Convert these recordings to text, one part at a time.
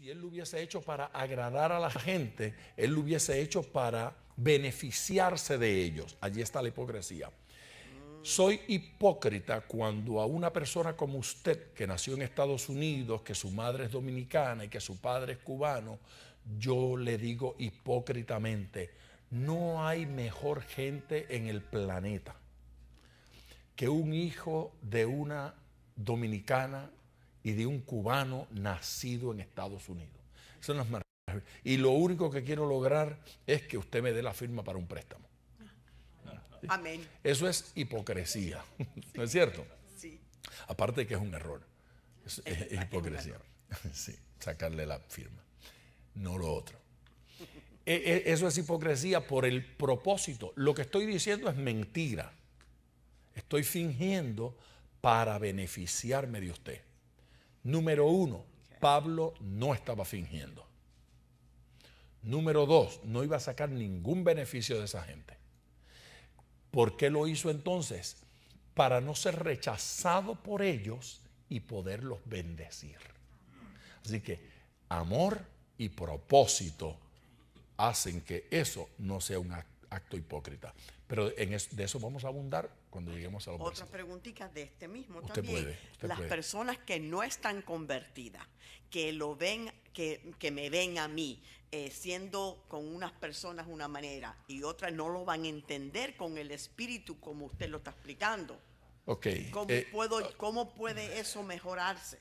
si él lo hubiese hecho para agradar a la gente, él lo hubiese hecho para beneficiarse de ellos. Allí está la hipocresía. Soy hipócrita cuando a una persona como usted, que nació en Estados Unidos, que su madre es dominicana y que su padre es cubano, yo le digo hipócritamente, no hay mejor gente en el planeta que un hijo de una dominicana y de un cubano nacido en Estados Unidos. Eso no es maravilloso. Y lo único que quiero lograr es que usted me dé la firma para un préstamo. Amén. Eso es hipocresía, ¿no es cierto? Sí. Aparte de que es un error. Es, hipocresía. Sí, sacarle la firma, no lo otro. E, e, eso es hipocresía por el propósito. Lo que estoy diciendo es mentira. Estoy fingiendo para beneficiarme de usted. Número uno, Pablo no estaba fingiendo. Número dos, no iba a sacar ningún beneficio de esa gente. ¿Por qué lo hizo entonces? Para no ser rechazado por ellos y poderlos bendecir. Así que amor y propósito hacen que eso no sea un acto acto hipócrita. Pero de eso vamos a abundar cuando lleguemos a los Otra preguntita de este mismo también. Las personas que no están convertidas, que lo ven, que, me ven a mí, eh, siendo con unas personas una manera y otras no lo van a entender con el espíritu como usted lo está explicando. ¿Cómo, eh, puedo, ¿cómo puede eso mejorarse?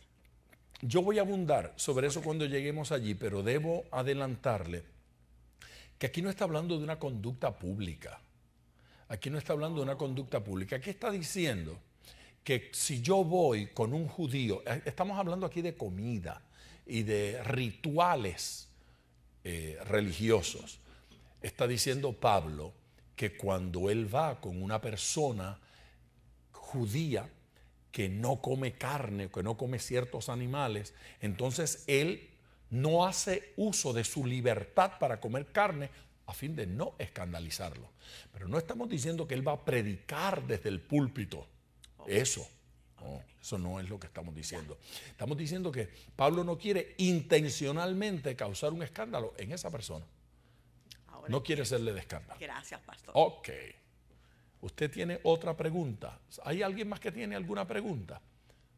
Yo voy a abundar sobre eso cuando lleguemos allí, pero debo adelantarle que aquí no está hablando de una conducta pública. Aquí no está hablando de una conducta pública. Aquí está diciendo que si yo voy con un judío, eh, estamos hablando aquí de comida y de rituales eh, religiosos. Está diciendo Pablo que cuando él va con una persona judía que no come carne, que no come ciertos animales, entonces él no hace uso de su libertad para comer carne a fin de no escandalizarlo. Pero no estamos diciendo que él va a predicar desde el púlpito. Eso. eso no es lo que estamos diciendo. Estamos diciendo que Pablo no quiere intencionalmente causar un escándalo en esa persona. no quiere serle de escándalo. Gracias, pastor. Ok. Usted tiene otra pregunta. ¿Hay alguien más que tiene alguna pregunta?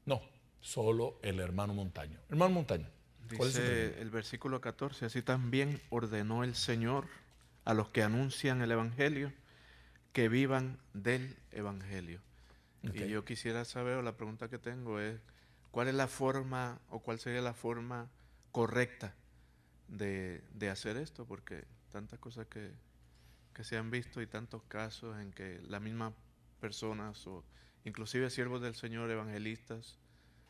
No, solo el hermano Montaño. Hermano Montaño. Dice el versículo 14, así también ordenó el Señor a los que anuncian el Evangelio que vivan del Evangelio. Y yo quisiera saber, o la pregunta que tengo es, ¿cuál es la forma o cuál sería la forma correcta de, hacer esto? Porque tantas cosas que, que, se han visto y tantos casos en que las mismas personas o inclusive siervos del Señor, evangelistas,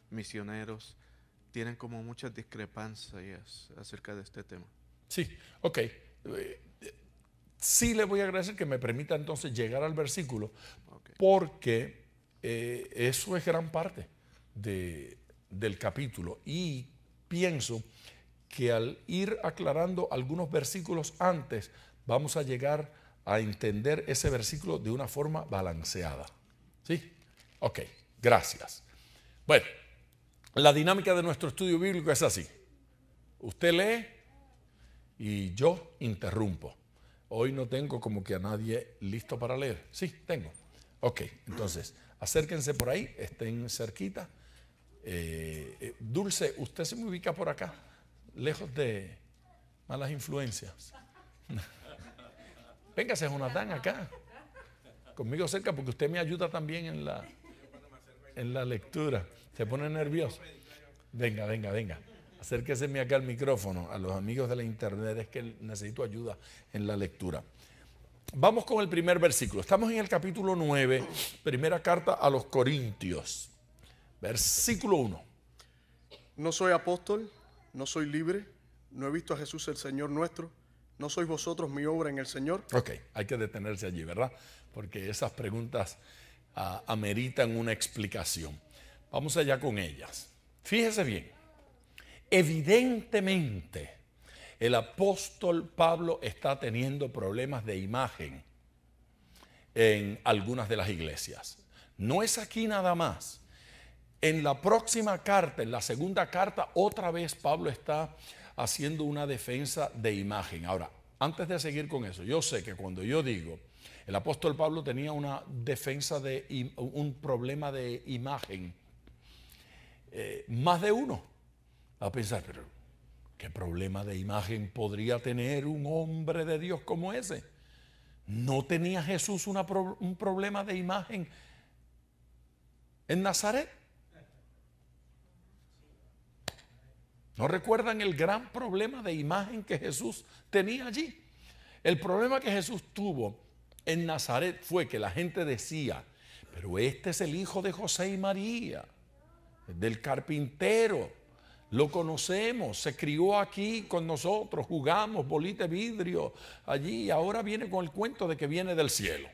misioneros, tienen como muchas discrepancias acerca de este tema. Sí, ok. Eh, sí le voy a agradecer que me permita entonces llegar al versículo, porque eh, eso es gran parte de, del capítulo. Y pienso que al ir aclarando algunos versículos antes, vamos a llegar a entender ese versículo de una forma balanceada. ¿Sí? Ok, gracias. Bueno. La dinámica de nuestro estudio bíblico es así. Usted lee y yo interrumpo. Hoy no tengo como que a nadie listo para leer. Sí, tengo. Ok, entonces, acérquense por ahí, estén cerquita. Eh, eh, Dulce, usted se me ubica por acá, lejos de malas influencias. Véngase, Jonathan, acá. Conmigo cerca, porque usted me ayuda también en la, en la lectura. Se pone nervioso. Venga, venga, venga. Acérquese acá al micrófono. A los amigos de la internet es que necesito ayuda en la lectura. Vamos con el primer versículo. Estamos en el capítulo 9, primera carta a los Corintios. Versículo 1. No soy apóstol, no soy libre, no he visto a Jesús el Señor nuestro, no sois vosotros mi obra en el Señor. Ok, hay que detenerse allí, ¿verdad? Porque esas preguntas ah, ameritan una explicación. Vamos allá con ellas. Fíjese bien, evidentemente el apóstol Pablo está teniendo problemas de imagen en algunas de las iglesias. No es aquí nada más. En la próxima carta, en la segunda carta, otra vez Pablo está haciendo una defensa de imagen. Ahora, antes de seguir con eso, yo sé que cuando yo digo, el apóstol Pablo tenía una defensa de un problema de imagen, eh, más de uno a pensar, pero ¿qué problema de imagen podría tener un hombre de Dios como ese? ¿No tenía Jesús un problema de imagen en Nazaret? ¿No recuerdan el gran problema de imagen que Jesús tenía allí? El problema que Jesús tuvo en Nazaret fue que la gente decía, pero este es el hijo de José y María del carpintero. Lo conocemos, se crió aquí con nosotros, jugamos bolita de vidrio allí, ahora viene con el cuento de que viene del cielo.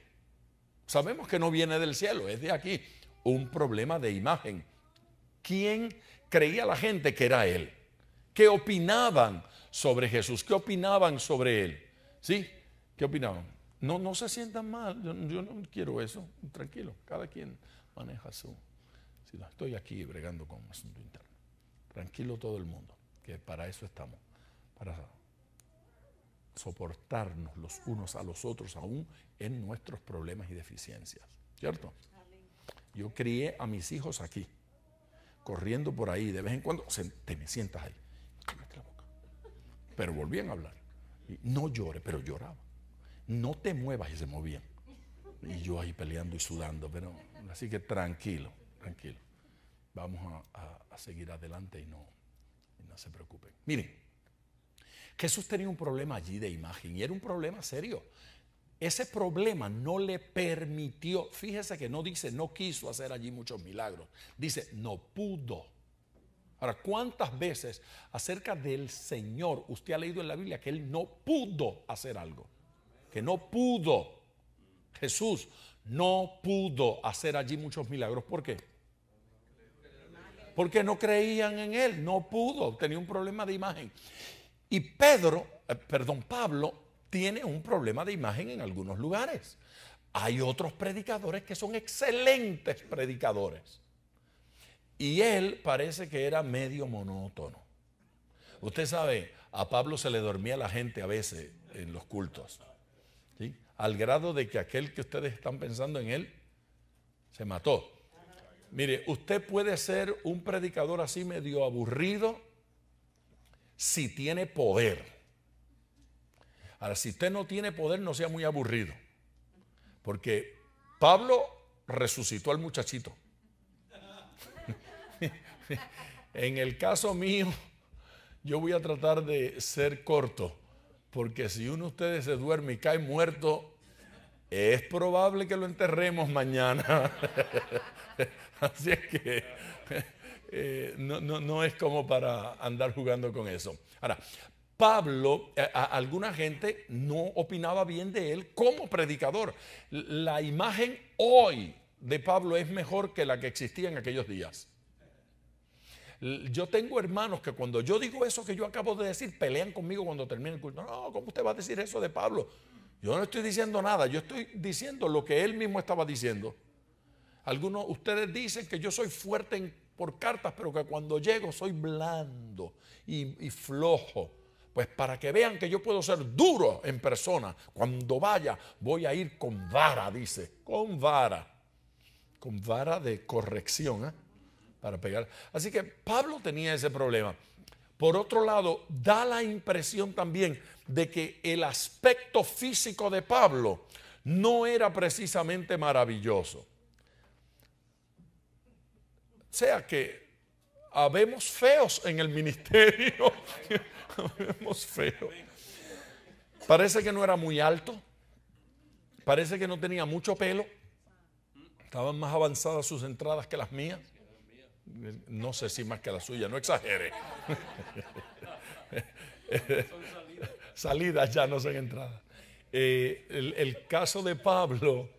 Sabemos que no viene del cielo, es de aquí. Un problema de imagen. ¿Quién creía la gente que era él? ¿Qué opinaban sobre Jesús? ¿Qué opinaban sobre él? ¿Sí? ¿Qué opinaban? No, no se sientan mal, yo no quiero eso, tranquilo, cada quien maneja su estoy aquí bregando con un asunto interno. Tranquilo todo el mundo, que para eso estamos, para soportarnos los unos a los otros aún en nuestros problemas y deficiencias, ¿cierto? Yo crié a mis hijos aquí, corriendo por ahí, de vez en cuando te me sientas ahí, Pero volvían a hablar. no llore, pero lloraba. No te muevas y se movían. Y yo ahí peleando y sudando, pero así que tranquilo tranquilo. Vamos a, seguir adelante y no, y no se preocupen. Miren, Jesús tenía un problema allí de imagen y era un problema serio. Ese problema no le permitió, fíjese que no dice no quiso hacer allí muchos milagros, dice no pudo. Ahora, ¿cuántas veces acerca del Señor usted ha leído en la Biblia que Él no pudo hacer algo? Que no pudo. Jesús no pudo hacer allí muchos milagros. ¿Por qué? porque no creían en él, no pudo, tenía un problema de imagen. Y Pedro, eh, perdón, Pablo tiene un problema de imagen en algunos lugares. Hay otros predicadores que son excelentes predicadores. Y él parece que era medio monótono. Usted sabe, a Pablo se le dormía la gente a veces en los cultos. Al grado de que aquel que ustedes están pensando en él se mató. Mire, usted puede ser un predicador así medio aburrido si tiene poder. Ahora, si usted no tiene poder, no sea muy aburrido. Porque Pablo resucitó al muchachito. en el caso mío, yo voy a tratar de ser corto. Porque si uno de ustedes se duerme y cae muerto, es probable que lo enterremos mañana. Así es que eh, no, es como para andar jugando con eso. Ahora, Pablo, alguna gente no opinaba bien de él como predicador. La imagen hoy de Pablo es mejor que la que existía en aquellos días. Yo tengo hermanos que cuando yo digo eso que yo acabo de decir, pelean conmigo cuando termina el culto. No, ¿cómo usted va a decir eso de Pablo? Yo no estoy diciendo nada, yo estoy diciendo lo que él mismo estaba diciendo. Algunos, ustedes dicen que yo soy fuerte por cartas, pero que cuando llego soy blando y, flojo. Pues para que vean que yo puedo ser duro en persona, cuando vaya voy a ir con vara, dice, con vara, con vara de corrección, ¿eh? para pegar. Así que Pablo tenía ese problema. Por otro lado, da la impresión también de que el aspecto físico de Pablo no era precisamente maravilloso. O sea que habemos feos en el ministerio. habemos feos. Parece que no era muy alto. Parece que no tenía mucho pelo. Estaban más avanzadas sus entradas que las mías. No sé si más que la suya, no exagere. salidas. ya no son entradas. Eh, el, el, caso de Pablo,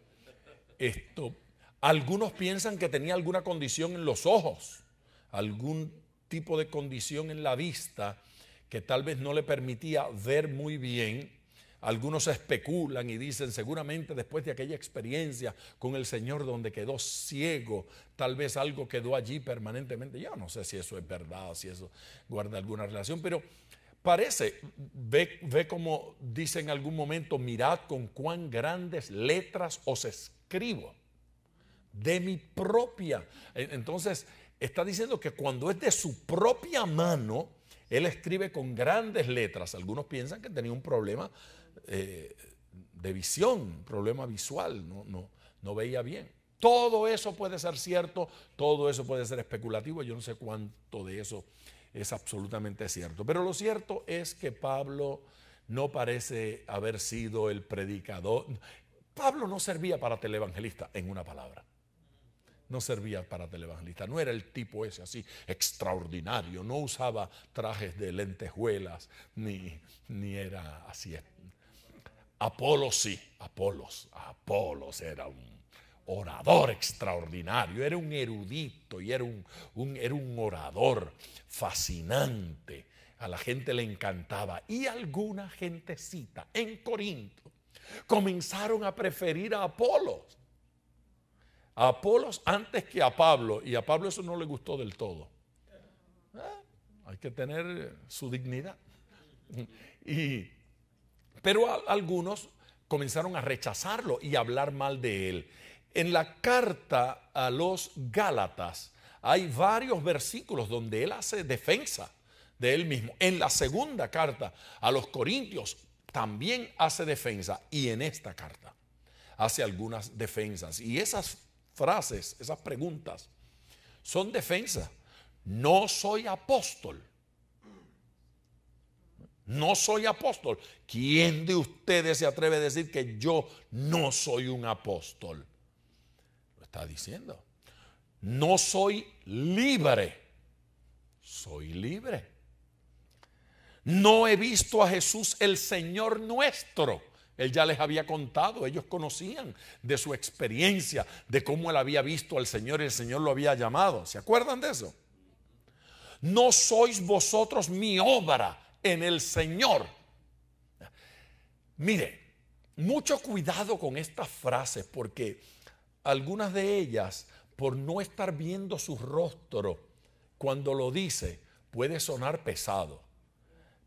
esto, algunos piensan que tenía alguna condición en los ojos, algún tipo de condición en la vista que tal vez no le permitía ver muy bien algunos especulan y dicen, seguramente después de aquella experiencia con el Señor donde quedó ciego, tal vez algo quedó allí permanentemente. Yo no sé si eso es verdad, si eso guarda alguna relación, pero parece, ve, ve como dice en algún momento, mirad con cuán grandes letras os escribo de mi propia. Entonces, está diciendo que cuando es de su propia mano, él escribe con grandes letras. Algunos piensan que tenía un problema eh, de visión, problema visual, no, no, no veía bien. Todo eso puede ser cierto, todo eso puede ser especulativo, yo no sé cuánto de eso es absolutamente cierto. Pero lo cierto es que Pablo no parece haber sido el predicador. Pablo no servía para televangelista, en una palabra no servía para televangelista, no era el tipo ese así extraordinario, no usaba trajes de lentejuelas, ni, ni era así. Apolo sí, Apolos, Apolos era un orador extraordinario, era un erudito y era un, era un orador fascinante, a la gente le encantaba y alguna gentecita en Corinto comenzaron a preferir a Apolos a Apolos antes que a Pablo, y a Pablo eso no le gustó del todo. Eh, hay que tener su dignidad. Y, pero algunos comenzaron a rechazarlo y a hablar mal de él. En la carta a los Gálatas hay varios versículos donde él hace defensa de él mismo. En la segunda carta a los Corintios también hace defensa y en esta carta hace algunas defensas. Y esas frases, esas preguntas, son defensa. No soy apóstol. No soy apóstol. ¿Quién de ustedes se atreve a decir que yo no soy un apóstol? Lo está diciendo. No soy libre. Soy libre. No he visto a Jesús el Señor nuestro. Él ya les había contado, ellos conocían de su experiencia, de cómo él había visto al Señor y el Señor lo había llamado. ¿Se acuerdan de eso? No sois vosotros mi obra en el Señor. Mire, mucho cuidado con estas frases porque algunas de ellas, por no estar viendo su rostro cuando lo dice, puede sonar pesado.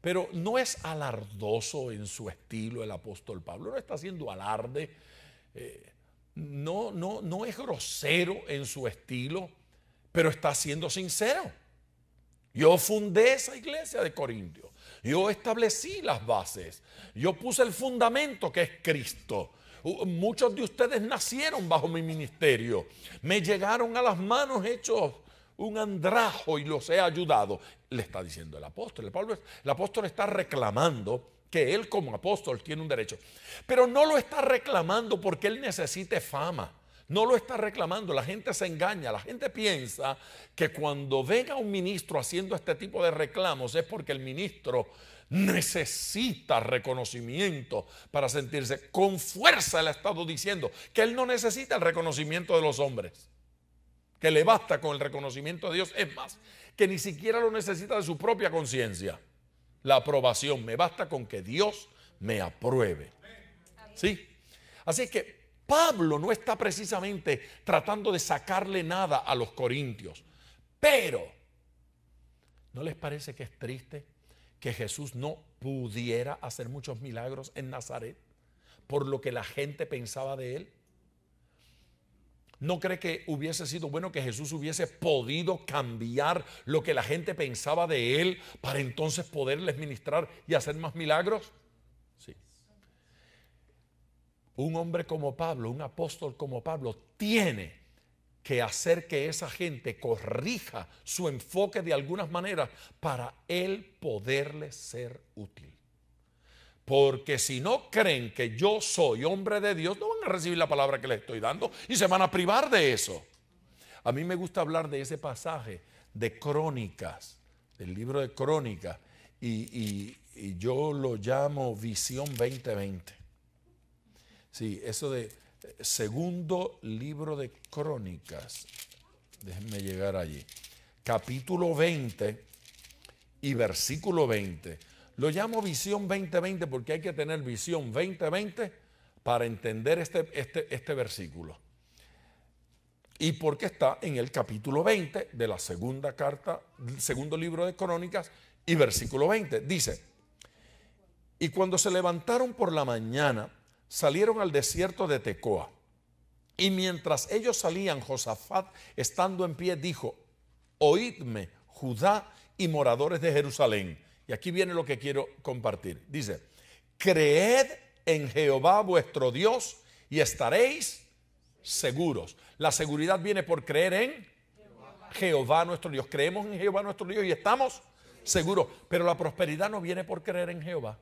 Pero no es alardoso en su estilo el apóstol Pablo, no está haciendo alarde, eh, no, no, no es grosero en su estilo, pero está siendo sincero. Yo fundé esa iglesia de Corintios, yo establecí las bases, yo puse el fundamento que es Cristo. Muchos de ustedes nacieron bajo mi ministerio, me llegaron a las manos hechos un andrajo y los he ayudado. Le está diciendo el apóstol. El, Pablo, el apóstol está reclamando que él como apóstol tiene un derecho. Pero no lo está reclamando porque él necesite fama. No lo está reclamando, la gente se engaña, la gente piensa que cuando venga un ministro haciendo este tipo de reclamos es porque el ministro necesita reconocimiento para sentirse. Con fuerza le ha estado diciendo que él no necesita el reconocimiento de los hombres que le basta con el reconocimiento de Dios. Es más, que ni siquiera lo necesita de su propia conciencia. La aprobación, me basta con que Dios me apruebe. ¿Sí? Así que Pablo no está precisamente tratando de sacarle nada a los corintios, pero ¿no les parece que es triste que Jesús no pudiera hacer muchos milagros en Nazaret por lo que la gente pensaba de él? ¿No cree que hubiese sido bueno que Jesús hubiese podido cambiar lo que la gente pensaba de él para entonces poderles ministrar y hacer más milagros? Sí. Un hombre como Pablo, un apóstol como Pablo, tiene que hacer que esa gente corrija su enfoque de algunas maneras para él poderle ser útil. Porque si no creen que yo soy hombre de Dios, no van a recibir la palabra que les estoy dando y se van a privar de eso. A mí me gusta hablar de ese pasaje de Crónicas, del libro de Crónicas, y, yo lo llamo Visión 2020. Sí, eso de eh, segundo libro de Crónicas. Déjenme llegar allí. Capítulo 20 y versículo 20 lo llamo visión 2020 porque hay que tener visión 2020 para entender este, este, este versículo. Y porque está en el capítulo 20 de la segunda carta, segundo libro de Crónicas y versículo 20. Dice, y cuando se levantaron por la mañana, salieron al desierto de Tecoa. Y mientras ellos salían, Josafat, estando en pie, dijo, oídme, Judá y moradores de Jerusalén y aquí viene lo que quiero compartir. Dice, creed en Jehová vuestro Dios y estaréis seguros. La seguridad viene por creer en Jehová, nuestro Dios. Creemos en Jehová nuestro Dios y estamos seguros. Pero la prosperidad no viene por creer en Jehová.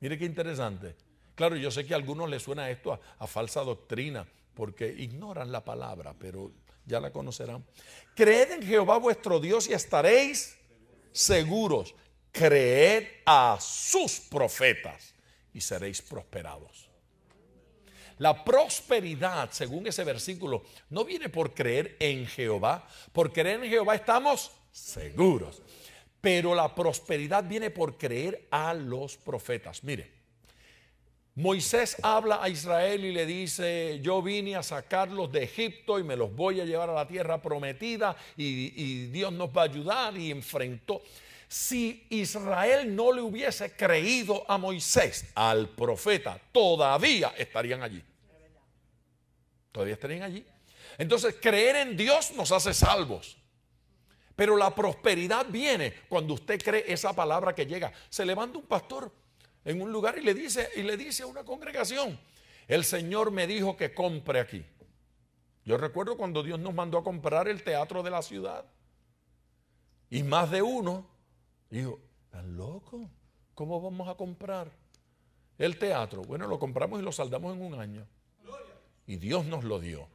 Mire qué interesante. Claro, yo sé que a algunos les suena esto a falsa doctrina porque ignoran la palabra, pero ya la conocerán. Creed en Jehová vuestro Dios y estaréis seguros. Creed a sus profetas y seréis prosperados. La prosperidad, según ese versículo, no viene por creer en Jehová. Por creer en Jehová estamos seguros. Pero la prosperidad viene por creer a los profetas. Mire, Moisés habla a Israel y le dice, yo vine a sacarlos de Egipto y me los voy a llevar a la tierra prometida y, Dios nos va a ayudar y enfrentó. Si Israel no le hubiese creído a Moisés, al profeta, todavía estarían allí. Todavía estarían allí. Entonces, creer en Dios nos hace salvos. Pero la prosperidad viene cuando usted cree esa palabra que llega. Se levanta un pastor en un lugar y le dice, y le dice a una congregación, el Señor me dijo que compre aquí. Yo recuerdo cuando Dios nos mandó a comprar el teatro de la ciudad. Y más de uno dijo, ¿están loco? ¿Cómo vamos a comprar el teatro? Bueno, lo compramos y lo saldamos en un año. Y Dios nos lo dio.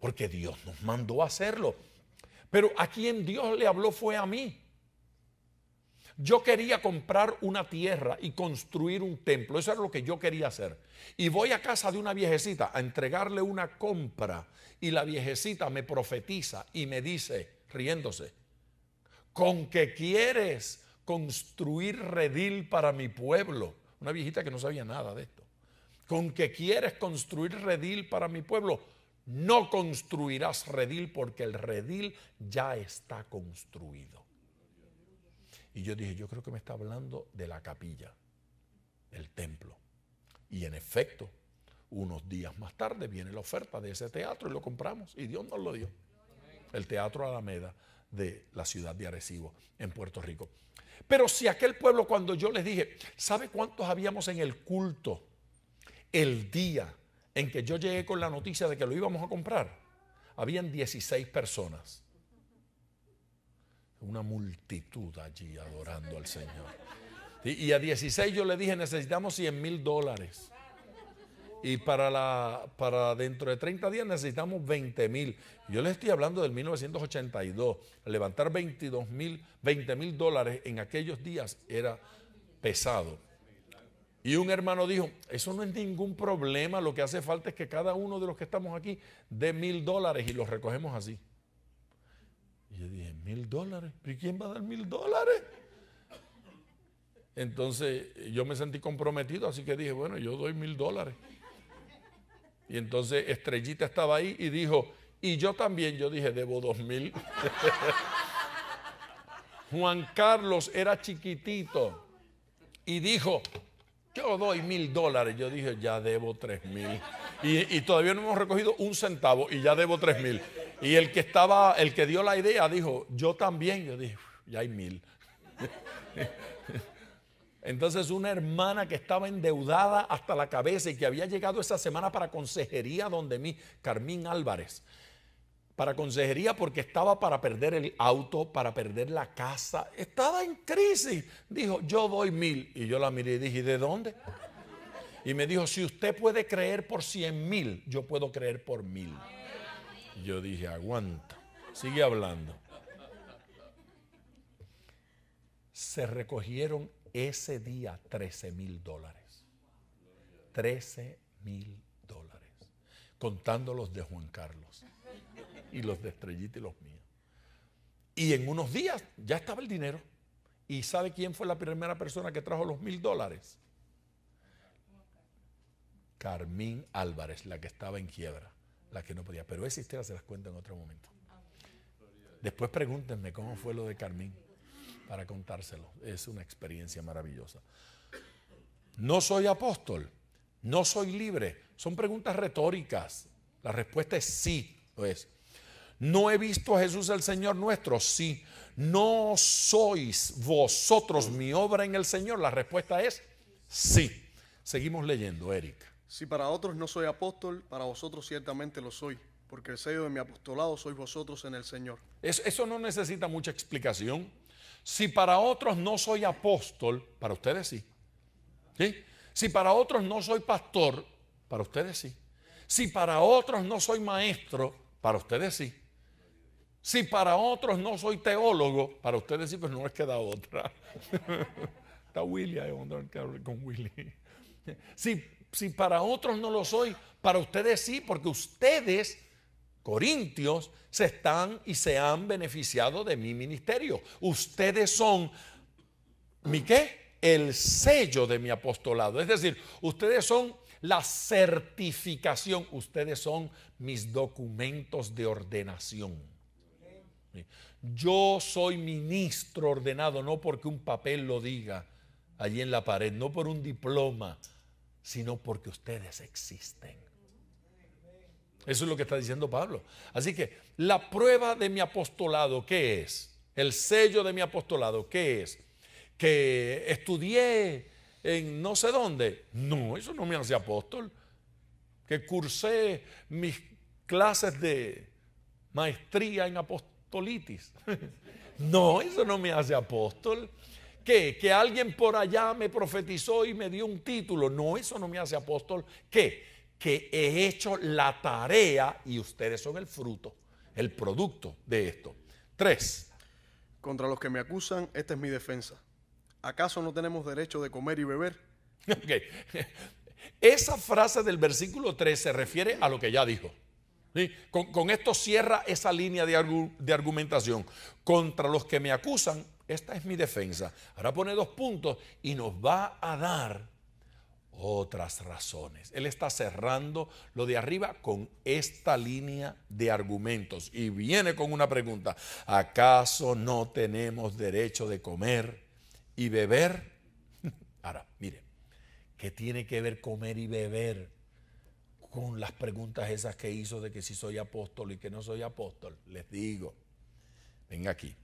Porque Dios nos mandó a hacerlo. Pero a quien Dios le habló fue a mí. Yo quería comprar una tierra y construir un templo. Eso era lo que yo quería hacer. Y voy a casa de una viejecita a entregarle una compra y la viejecita me profetiza y me dice, riéndose, con que quieres construir redil para mi pueblo. Una viejita que no sabía nada de esto. Con que quieres construir redil para mi pueblo. No construirás redil porque el redil ya está construido. Y yo dije, yo creo que me está hablando de la capilla, el templo. Y en efecto, unos días más tarde viene la oferta de ese teatro y lo compramos. Y Dios nos lo dio. El Teatro Alameda de la ciudad de Arecibo, en Puerto Rico. Pero si aquel pueblo, cuando yo les dije, ¿sabe cuántos habíamos en el culto el día en que yo llegué con la noticia de que lo íbamos a comprar? Habían 16 personas una multitud allí adorando al Señor. Y a 16 yo le dije, necesitamos 100 mil dólares. Y para, la, para dentro de 30 días necesitamos 20 mil. Yo le estoy hablando del 1982. Levantar 22 mil, 20 mil dólares en aquellos días era pesado. Y un hermano dijo, eso no es ningún problema, lo que hace falta es que cada uno de los que estamos aquí dé mil dólares y los recogemos así. Y yo dije, mil dólares. ¿Y quién va a dar mil dólares? Entonces yo me sentí comprometido, así que dije, bueno, yo doy mil dólares. Y entonces Estrellita estaba ahí y dijo, y yo también, yo dije, debo dos mil. Juan Carlos era chiquitito y dijo, yo doy mil dólares. Yo dije, ya debo tres mil. Y, y, todavía no hemos recogido un centavo y ya debo tres mil. Y el que estaba, el que dio la idea dijo, yo también. Yo dije, ya hay mil. Entonces una hermana que estaba endeudada hasta la cabeza y que había llegado esa semana para consejería donde Mi Carmín Álvarez, para consejería porque estaba para perder el auto, para perder la casa, estaba en crisis. Dijo, yo doy mil. Y yo la miré y dije, de dónde? Y me dijo, si usted puede creer por cien mil, yo puedo creer por mil. Yo dije, aguanta, sigue hablando. Se recogieron ese día 13 mil dólares. 13 mil dólares. Contando los de Juan Carlos y los de Estrellita y los míos. Y en unos días ya estaba el dinero. ¿Y sabe quién fue la primera persona que trajo los mil dólares? Carmín Álvarez, la que estaba en quiebra. La que no podía. Pero esa historia se las cuento en otro momento. Después pregúntenme cómo fue lo de Carmín para contárselo. Es una experiencia maravillosa. No soy apóstol, no soy libre. Son preguntas retóricas. La respuesta es sí, es. No he visto a Jesús el Señor nuestro, sí. No sois vosotros mi obra en el Señor. La respuesta es sí. Seguimos leyendo, Erika. Si para otros no soy apóstol, para vosotros ciertamente lo soy, porque el sello de mi apostolado sois vosotros en el Señor. Eso, no necesita mucha explicación. Si para otros no soy apóstol, para ustedes sí. Si para otros no soy pastor, para ustedes sí. Si para otros no soy maestro, para ustedes sí. Si para otros no soy teólogo, para ustedes sí, pero pues no les queda otra. Está Willy ahí con Willy si para otros no lo soy, para ustedes sí, porque ustedes, corintios, se están y se han beneficiado de mi ministerio. Ustedes son, ¿mi qué? El sello de mi apostolado. Es decir, ustedes son la certificación, ustedes son mis documentos de ordenación. Yo soy ministro ordenado, no porque un papel lo diga allí en la pared, no por un diploma, sino porque ustedes existen. Eso es lo que está diciendo Pablo. Así que la prueba de mi apostolado, ¿qué es? El sello de mi apostolado, ¿qué es? Que estudié en no sé dónde. No, eso no me hace apóstol. Que cursé mis clases de maestría en apostolitis. No, eso no me hace apóstol. ¿Qué? Que alguien por allá me profetizó y me dio un título. No, eso no me hace apóstol. ¿Qué? Que he hecho la tarea y ustedes son el fruto, el producto de esto. Tres. Contra los que me acusan, esta es mi defensa. ¿Acaso no tenemos derecho de comer y beber? Esa frase del versículo 3 se refiere a lo que ya dijo. Con, esto cierra esa línea de, de, argumentación. Contra los que me acusan, esta es mi defensa. Ahora pone dos puntos y nos va a dar otras razones. Él está cerrando lo de arriba con esta línea de argumentos y viene con una pregunta. ¿Acaso no tenemos derecho de comer y beber? Ahora, mire, ¿qué tiene que ver comer y beber con las preguntas esas que hizo de que si soy apóstol y que no soy apóstol? Les digo, venga aquí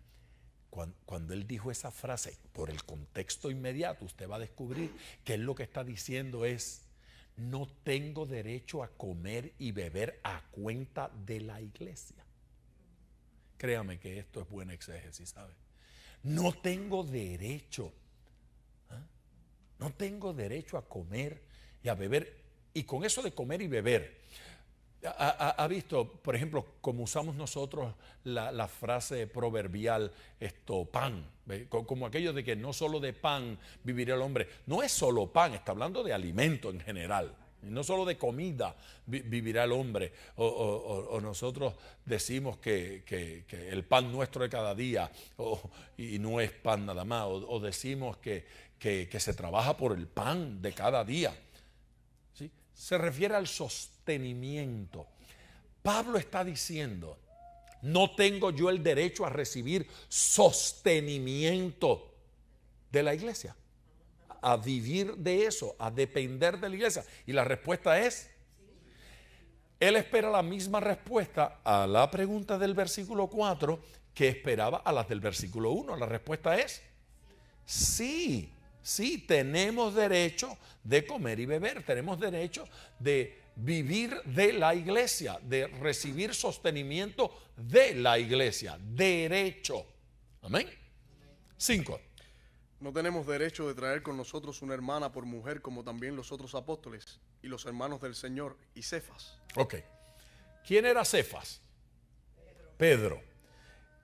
cuando, él dijo esa frase, por el contexto inmediato, usted va a descubrir que él lo que está diciendo es, no tengo derecho a comer y beber a cuenta de la iglesia. Créame que esto es buen exégesis, ¿sabe? No tengo derecho, ¿ah? no tengo derecho a comer y a beber. Y con eso de comer y beber, ha, visto, por ejemplo, como usamos nosotros la, frase proverbial, esto, pan, como aquello de que no solo de pan vivirá el hombre, no es solo pan, está hablando de alimento en general. No solo de comida vivirá el hombre, o, nosotros decimos que, el pan nuestro de cada día y no es pan nada más, o, decimos que se trabaja por el pan de cada día se refiere al sostenimiento. Pablo está diciendo, no tengo yo el derecho a recibir sostenimiento de la iglesia, a vivir de eso, a depender de la iglesia. Y la respuesta es, él espera la misma respuesta a la pregunta del versículo 4 que esperaba a las del versículo 1. La respuesta es, sí. Sí, tenemos derecho de comer y beber, tenemos derecho de vivir de la iglesia, de recibir sostenimiento de la iglesia, derecho. Amén. Cinco. No tenemos derecho de traer con nosotros una hermana por mujer como también los otros apóstoles y los hermanos del Señor y Cefas. Ok. ¿Quién era Cefas? Pedro.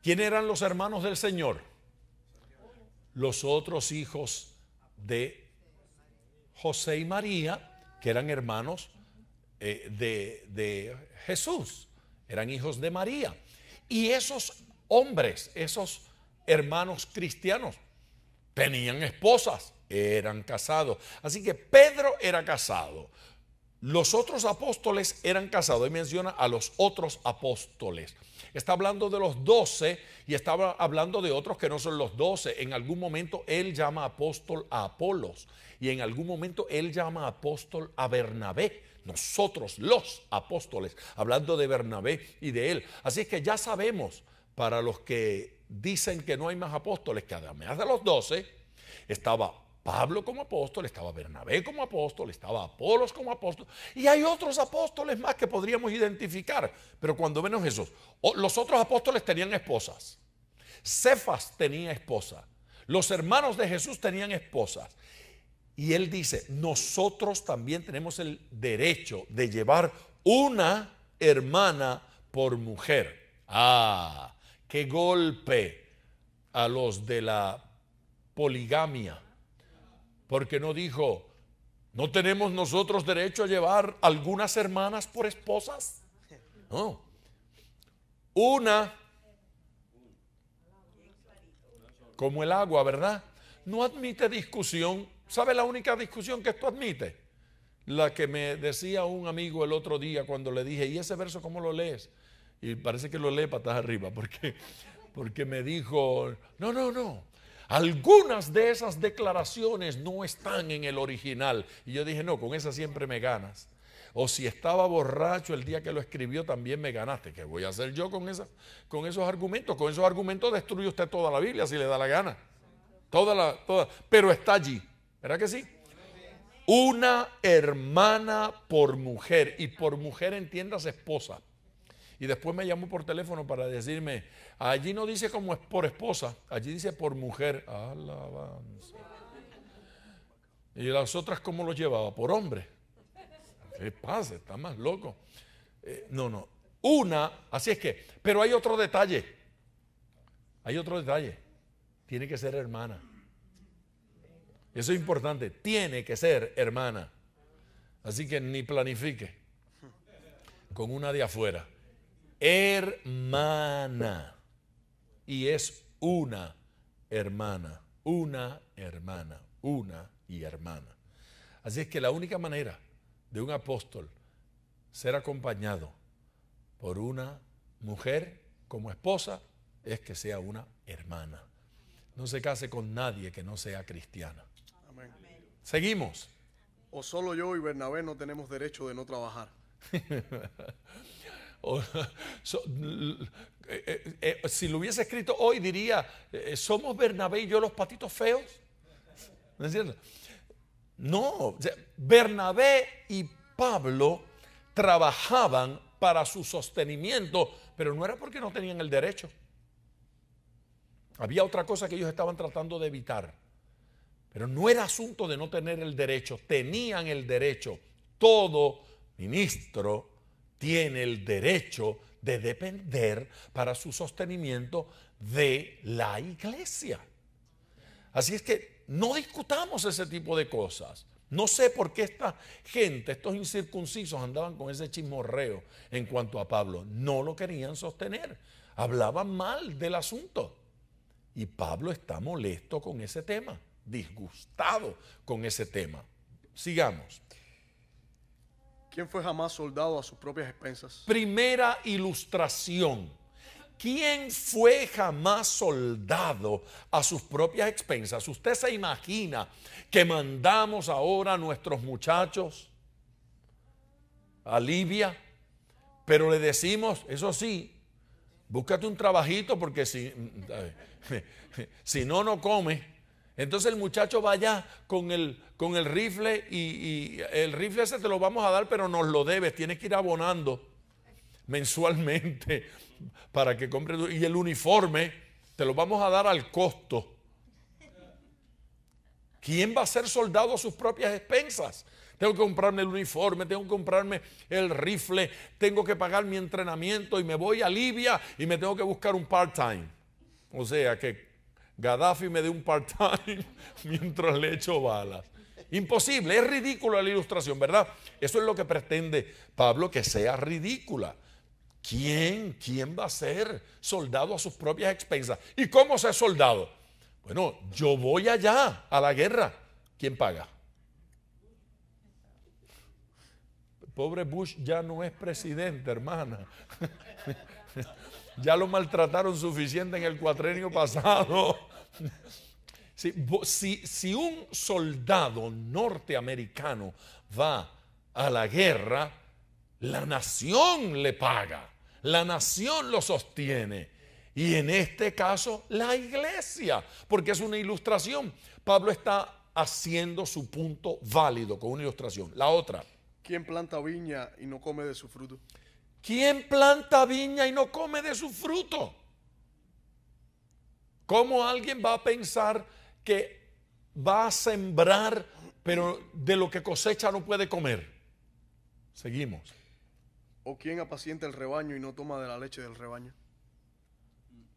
¿Quién eran los hermanos del Señor? Los otros hijos de José y María, que eran hermanos eh, de, de Jesús, eran hijos de María. Y esos hombres, esos hermanos cristianos, tenían esposas, eran casados. Así que Pedro era casado. Los otros apóstoles eran casados. Y menciona a los otros apóstoles. Está hablando de los doce y estaba hablando de otros que no son los doce. En algún momento él llama apóstol a Apolos y en algún momento él llama apóstol a Bernabé nosotros los apóstoles, hablando de Bernabé y de él. Así que ya sabemos, para los que dicen que no hay más apóstoles, que además de los doce, estaba Pablo como apóstol, estaba Bernabé como apóstol, estaba Apolos como apóstol, y hay otros apóstoles más que podríamos identificar, pero cuando menos Jesús, los otros apóstoles tenían esposas, Cefas tenía esposa, los hermanos de Jesús tenían esposas, y él dice, nosotros también tenemos el derecho de llevar una hermana por mujer. Ah, qué golpe a los de la poligamia porque no dijo, ¿no tenemos nosotros derecho a llevar algunas hermanas por esposas? No. Una, como el agua, ¿verdad? No admite discusión. ¿Sabe la única discusión que esto admite? La que me decía un amigo el otro día cuando le dije, ¿y ese verso cómo lo lees? Y parece que lo lee patas arriba, porque, porque me dijo, no, no, no, algunas de esas declaraciones no están en el original. Y yo dije, no, con esa siempre me ganas. O si estaba borracho el día que lo escribió, también me ganaste. ¿Qué voy a hacer yo con, esa, con esos argumentos? Con esos argumentos destruye usted toda la Biblia si le da la gana. Toda la, toda, pero está allí. ¿Verdad que sí? Una hermana por mujer. Y por mujer entiendas esposa. Y después me llamó por teléfono para decirme, Allí no dice como es por esposa, allí dice por mujer. Alabanza. ¿Y las otras cómo lo llevaba? Por hombre. ¿Qué pasa? Está más loco. Eh, no, no. Una, así es que, pero hay otro detalle. Hay otro detalle. Tiene que ser hermana. Eso es importante. Tiene que ser hermana. Así que ni planifique con una de afuera. Hermana y es una hermana, una hermana, una y hermana. Así es que la única manera de un apóstol ser acompañado por una mujer como esposa es que sea una hermana. No se case con nadie que no sea cristiana. Seguimos. O solo yo y Bernabé no tenemos derecho de no trabajar. Eh, eh, eh, si lo hubiese escrito hoy diría, somos Bernabé y yo los patitos feos. No, Bernabé y Pablo trabajaban para su sostenimiento, pero no era porque no tenían el derecho. Había otra cosa que ellos estaban tratando de evitar, pero no era asunto de no tener el derecho, tenían el derecho. Todo ministro tiene el derecho de depender para su sostenimiento de la iglesia. Así es que no discutamos ese tipo de cosas. No sé por qué esta gente, estos incircuncisos, andaban con ese chismorreo en cuanto a Pablo. No lo querían sostener. Hablaban mal del asunto. Y Pablo está molesto con ese tema, disgustado con ese tema. Sigamos. ¿Quién fue jamás soldado a sus propias expensas? Primera ilustración. ¿Quién fue jamás soldado a sus propias expensas? ¿Usted se imagina que mandamos ahora a nuestros muchachos a Libia, pero le decimos, eso sí, búscate un trabajito porque si, si no, no come. Entonces el muchacho va con el, con el rifle y, el rifle ese te lo vamos a dar, pero nos lo debes, tienes que ir abonando mensualmente para que compre. Y el uniforme te lo vamos a dar al costo. ¿Quién va a ser soldado a sus propias expensas? Tengo que comprarme el uniforme, tengo que comprarme el rifle, tengo que pagar mi entrenamiento y me voy a Libia y me tengo que buscar un part-time. O sea que Gaddafi me dé un part-time mientras le echo balas. Imposible, es ridícula la ilustración, ¿verdad? Eso es lo que pretende Pablo, que sea ridícula. ¿Quién? ¿Quién va a ser soldado a sus propias expensas? ¿Y cómo ser soldado? Bueno, yo voy allá a la guerra. ¿Quién paga? Pobre Bush ya no es presidente, hermana. ya lo maltrataron suficiente en el cuatrenio pasado. Si, un soldado norteamericano va a la guerra, la nación le paga, la nación lo sostiene. Y en este caso, la iglesia, porque es una ilustración. Pablo está haciendo su punto válido con una ilustración. La otra. ¿Quién planta viña y no come de su fruto? ¿Quién planta viña y no come de su fruto? ¿Cómo alguien va a pensar que va a sembrar, pero de lo que cosecha no puede comer? Seguimos. ¿O quién apacienta el rebaño y no toma de la leche del rebaño?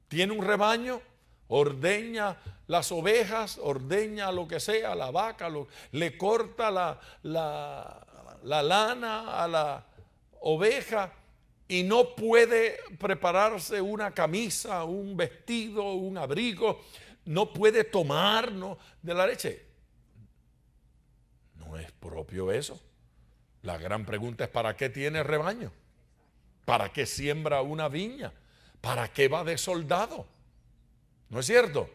Tiene un rebaño, ordeña las ovejas, ordeña lo que sea, la vaca, le corta la, la lana a la oveja y no puede prepararse una camisa, un vestido, un abrigo, no puede tomarnos de la leche. No es propio eso. La gran pregunta es, ¿para qué tiene rebaño? ¿Para qué siembra una viña? ¿Para qué va de soldado? ¿No es cierto?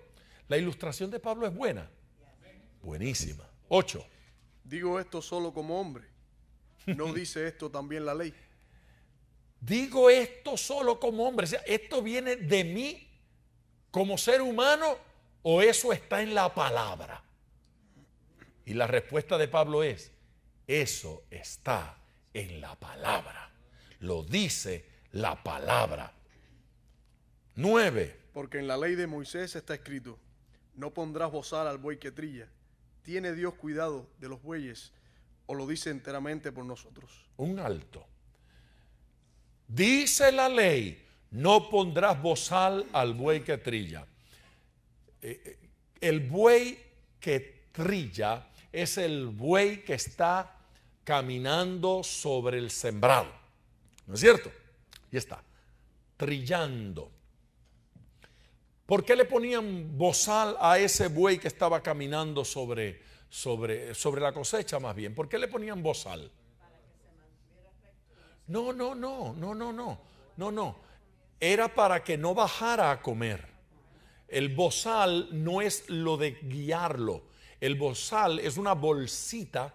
La ilustración de Pablo es buena. Buenísima. Ocho. Digo esto solo como hombre. ¿No dice esto también la ley? Digo esto solo como hombre. ¿Esto viene de mí como ser humano o eso está en la palabra? Y la respuesta de Pablo es, eso está en la palabra. Lo dice la palabra. Nueve Porque en la ley de Moisés está escrito, no pondrás bozal al buey que trilla. ¿Tiene Dios cuidado de los bueyes o lo dice enteramente por nosotros? Un alto. Dice la ley, no pondrás bozal al buey que trilla. Eh, eh, el buey que trilla es el buey que está caminando sobre el sembrado. ¿No es cierto? Y está, trillando. ¿Por qué le ponían bozal a ese buey que estaba caminando sobre, sobre, sobre la cosecha más bien? ¿Por qué le ponían bozal? No, no, no, no, no, no, no, no. Era para que no bajara a comer. El bozal no es lo de guiarlo. El bozal es una bolsita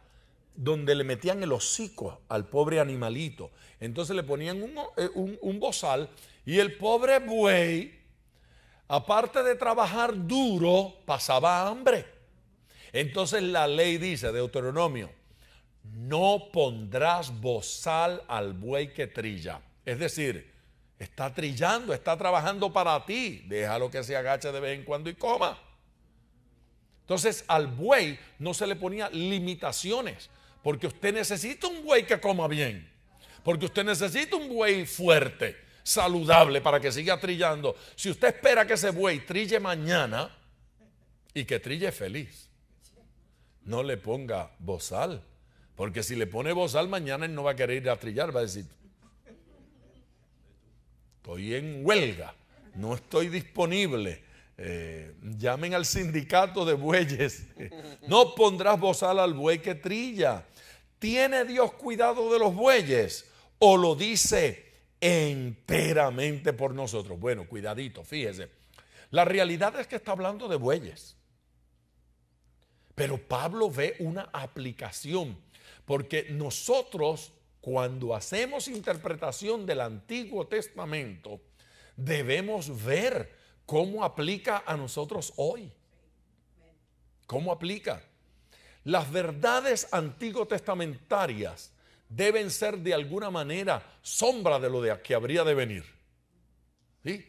donde le metían el hocico al pobre animalito. Entonces le ponían un, eh, bozal y el pobre buey, aparte de trabajar duro, pasaba hambre. Entonces la ley dice, Deuteronomio no pondrás bozal al buey que trilla. Es decir, está trillando, está trabajando para ti. Déjalo que se agache de vez en cuando y coma. Entonces al buey no se le ponía limitaciones, porque usted necesita un buey que coma bien, porque usted necesita un buey fuerte, saludable, para que siga trillando. Si usted espera que ese buey trille mañana y que trille feliz, no le ponga bozal porque si le pone al mañana él no va a querer ir a trillar, va a decir, estoy en huelga, no estoy disponible. Eh, llamen al sindicato de bueyes. No pondrás bozal al buey que trilla. ¿Tiene Dios cuidado de los bueyes? ¿O lo dice enteramente por nosotros? Bueno, cuidadito, fíjese. La realidad es que está hablando de bueyes. Pero Pablo ve una aplicación porque nosotros, cuando hacemos interpretación del Antiguo Testamento, debemos ver cómo aplica a nosotros hoy. ¿Cómo aplica? Las verdades antiguo testamentarias deben ser de alguna manera sombra de lo de, que habría de venir.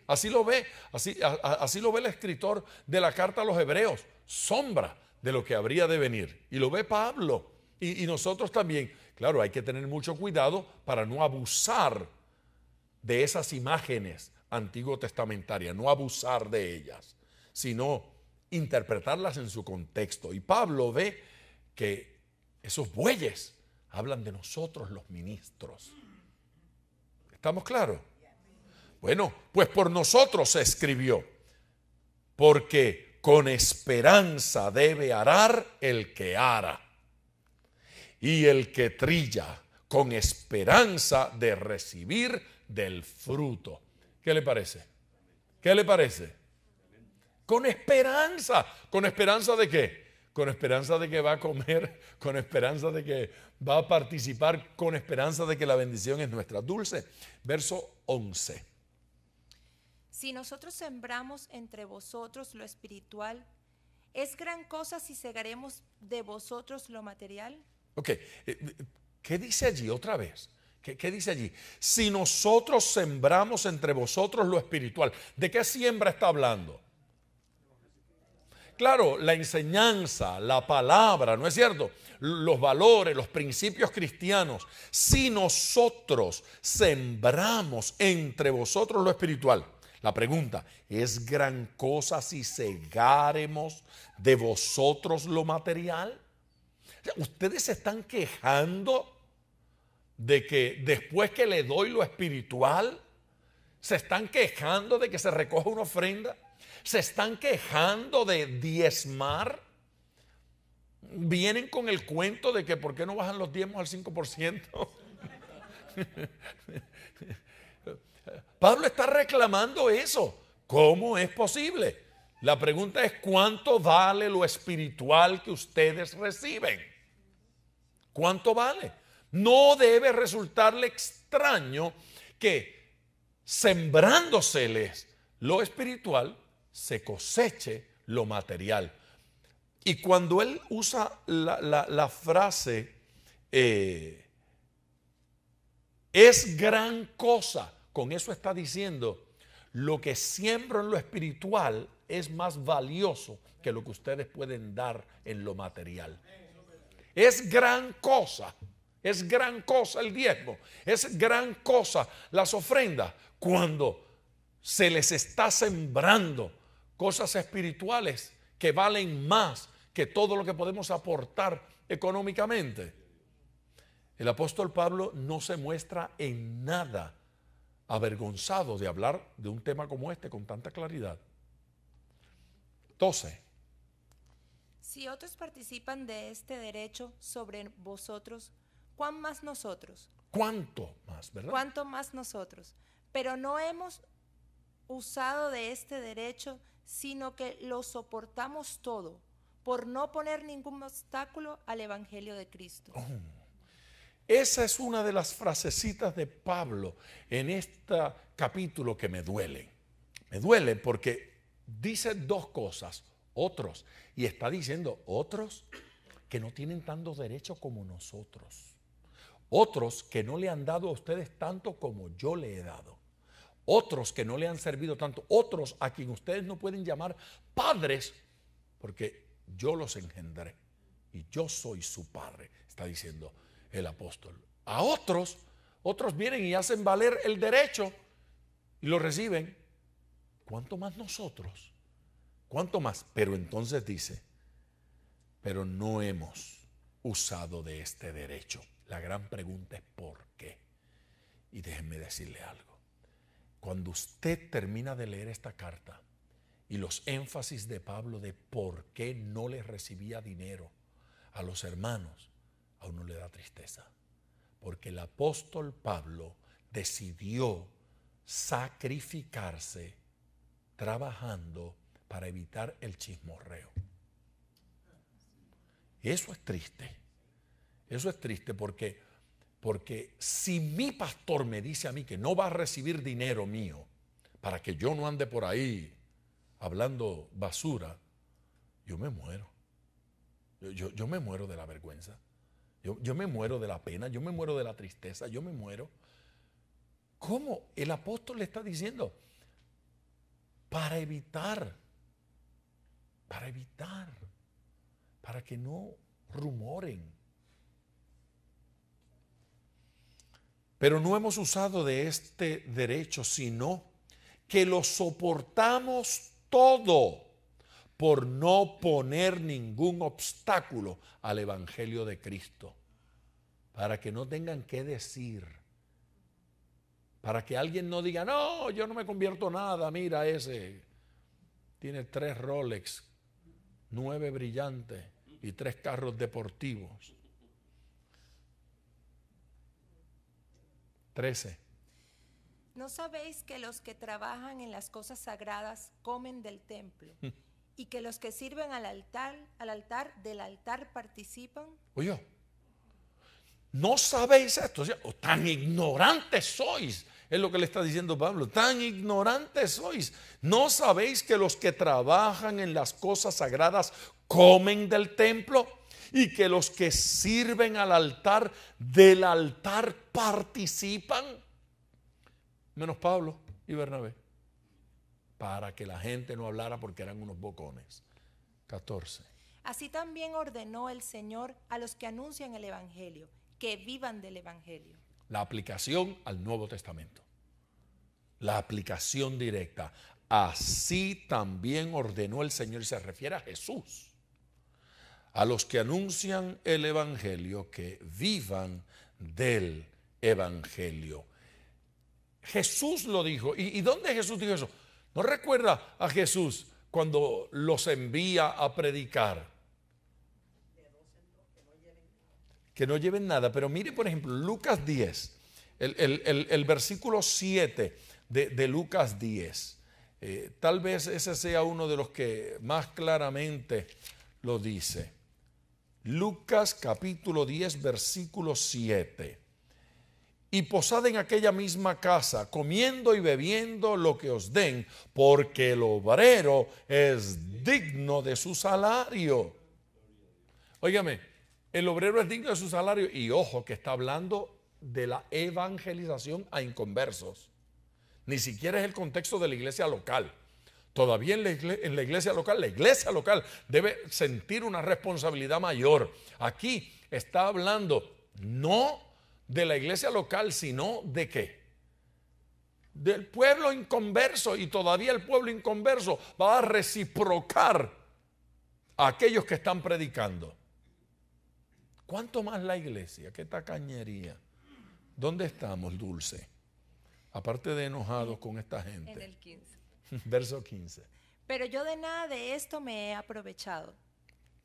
Así lo ve, así lo ve el escritor de la carta a los hebreos, sombra de lo que habría de venir. Y lo ve Pablo. Y, nosotros también, claro, hay que tener mucho cuidado para no abusar de esas imágenes antiguo testamentarias, no abusar de ellas, sino interpretarlas en su contexto. Y Pablo ve que esos bueyes hablan de nosotros los ministros. ¿Estamos claros? Bueno, pues por nosotros se escribió, porque con esperanza debe arar el que ara y el que trilla con esperanza de recibir del fruto. ¿Qué le parece? ¿Qué le parece? Con esperanza. ¿Con esperanza de qué? Con esperanza de que va a comer, con esperanza de que va a participar, con esperanza de que la bendición es nuestra. Dulce, verso 11. Si nosotros sembramos entre vosotros lo espiritual, ¿es gran cosa si segaremos de vosotros lo material? Ok, eh, eh, ¿qué dice allí otra vez? ¿Qué, dice allí? Si nosotros sembramos entre vosotros lo espiritual, ¿de qué siembra está hablando? Claro, la enseñanza, la palabra, ¿no es cierto? Los valores, los principios cristianos. Si nosotros sembramos entre vosotros lo espiritual, la pregunta, ¿es gran cosa si segáremos de vosotros lo material? Ustedes se están quejando de que después que le doy lo espiritual, se están quejando de que se recoja una ofrenda, se están quejando de diezmar, vienen con el cuento de que por qué no bajan los diezmos al 5%. Pablo está reclamando eso. ¿Cómo es posible? La pregunta es cuánto vale lo espiritual que ustedes reciben. ¿Cuánto vale? No debe resultarle extraño que sembrándoseles lo espiritual se coseche lo material. Y cuando él usa la, frase, eh, es gran cosa, con eso está diciendo, lo que siembro en lo espiritual es más valioso que lo que ustedes pueden dar en lo material. Es gran cosa, es gran cosa el diezmo, es gran cosa las ofrendas cuando se les está sembrando cosas espirituales que valen más que todo lo que podemos aportar económicamente. El apóstol Pablo no se muestra en nada avergonzado de hablar de un tema como este con tanta claridad. 12. Si otros participan de este derecho sobre vosotros, ¿cuán más nosotros? ¿Cuánto más, verdad? ¿Cuánto más nosotros? Pero no hemos usado de este derecho, sino que lo soportamos todo, por no poner ningún obstáculo al Evangelio de Cristo. Oh. Esa es una de las frasecitas de Pablo en este capítulo que me duele. Me duele porque dice dos cosas otros. Y está diciendo otros que no tienen tanto derecho como nosotros. Otros que no le han dado a ustedes tanto como yo le he dado. Otros que no le han servido tanto. Otros a quien ustedes no pueden llamar padres porque yo los engendré y yo soy su padre, está diciendo el apóstol. A otros, otros vienen y hacen valer el derecho y lo reciben. ¿Cuánto más nosotros? ¿Cuánto más? Pero entonces dice, pero no hemos usado de este derecho. La gran pregunta es ¿por qué? Y déjenme decirle algo. Cuando usted termina de leer esta carta y los énfasis de Pablo de por qué no le recibía dinero a los hermanos, a uno le da tristeza. Porque el apóstol Pablo decidió sacrificarse trabajando para evitar el chismorreo. Eso es triste. Eso es triste porque, porque si mi pastor me dice a mí que no va a recibir dinero mío para que yo no ande por ahí hablando basura, yo me muero. Yo, me muero de la vergüenza. Yo, yo me muero de la pena, yo me muero de la tristeza, yo me muero. ¿Cómo? El apóstol le está diciendo, para evitar para evitar, para que no rumoren. Pero no hemos usado de este derecho, sino que lo soportamos todo por no poner ningún obstáculo al Evangelio de Cristo, para que no tengan que decir, para que alguien no diga, no, yo no me convierto nada, mira ese, tiene tres Rolex, nueve brillantes y tres carros deportivos. Trece. ¿No sabéis que los que trabajan en las cosas sagradas comen del templo? Hmm. y que los que sirven al altar, al altar del altar participan. Oye, no sabéis esto, tan ignorantes sois es lo que le está diciendo Pablo. Tan ignorantes sois. ¿No sabéis que los que trabajan en las cosas sagradas comen del templo? Y que los que sirven al altar del altar participan. Menos Pablo y Bernabé. Para que la gente no hablara porque eran unos bocones. 14. Así también ordenó el Señor a los que anuncian el Evangelio, que vivan del Evangelio. La aplicación al Nuevo Testamento. La aplicación directa. Así también ordenó el Señor y se refiere a Jesús. A los que anuncian el Evangelio que vivan del Evangelio. Jesús lo dijo. ¿Y, dónde Jesús dijo eso? ¿No recuerda a Jesús cuando los envía a predicar? que no lleven nada. Pero mire, por ejemplo, Lucas 10, el, versículo 7 de, Lucas 10. Eh, tal vez ese sea uno de los que más claramente lo dice. Lucas capítulo 10, versículo 7. Y posad en aquella misma casa, comiendo y bebiendo lo que os den, porque el obrero es digno de su salario. Óigame, el obrero es digno de su salario. Y ojo, que está hablando de la evangelización a inconversos. Ni siquiera es el contexto de la iglesia local. Todavía en la, iglesia, local, la iglesia local debe sentir una responsabilidad mayor. Aquí está hablando no de la iglesia local, sino de qué? Del pueblo inconverso. Y todavía el pueblo inconverso va a reciprocar a aquellos que están predicando. ¿Cuánto más la iglesia? ¿Qué cañería? ¿Dónde estamos, Dulce? Aparte de enojados con esta gente. En el 15. Verso 15. Pero yo de nada de esto me he aprovechado,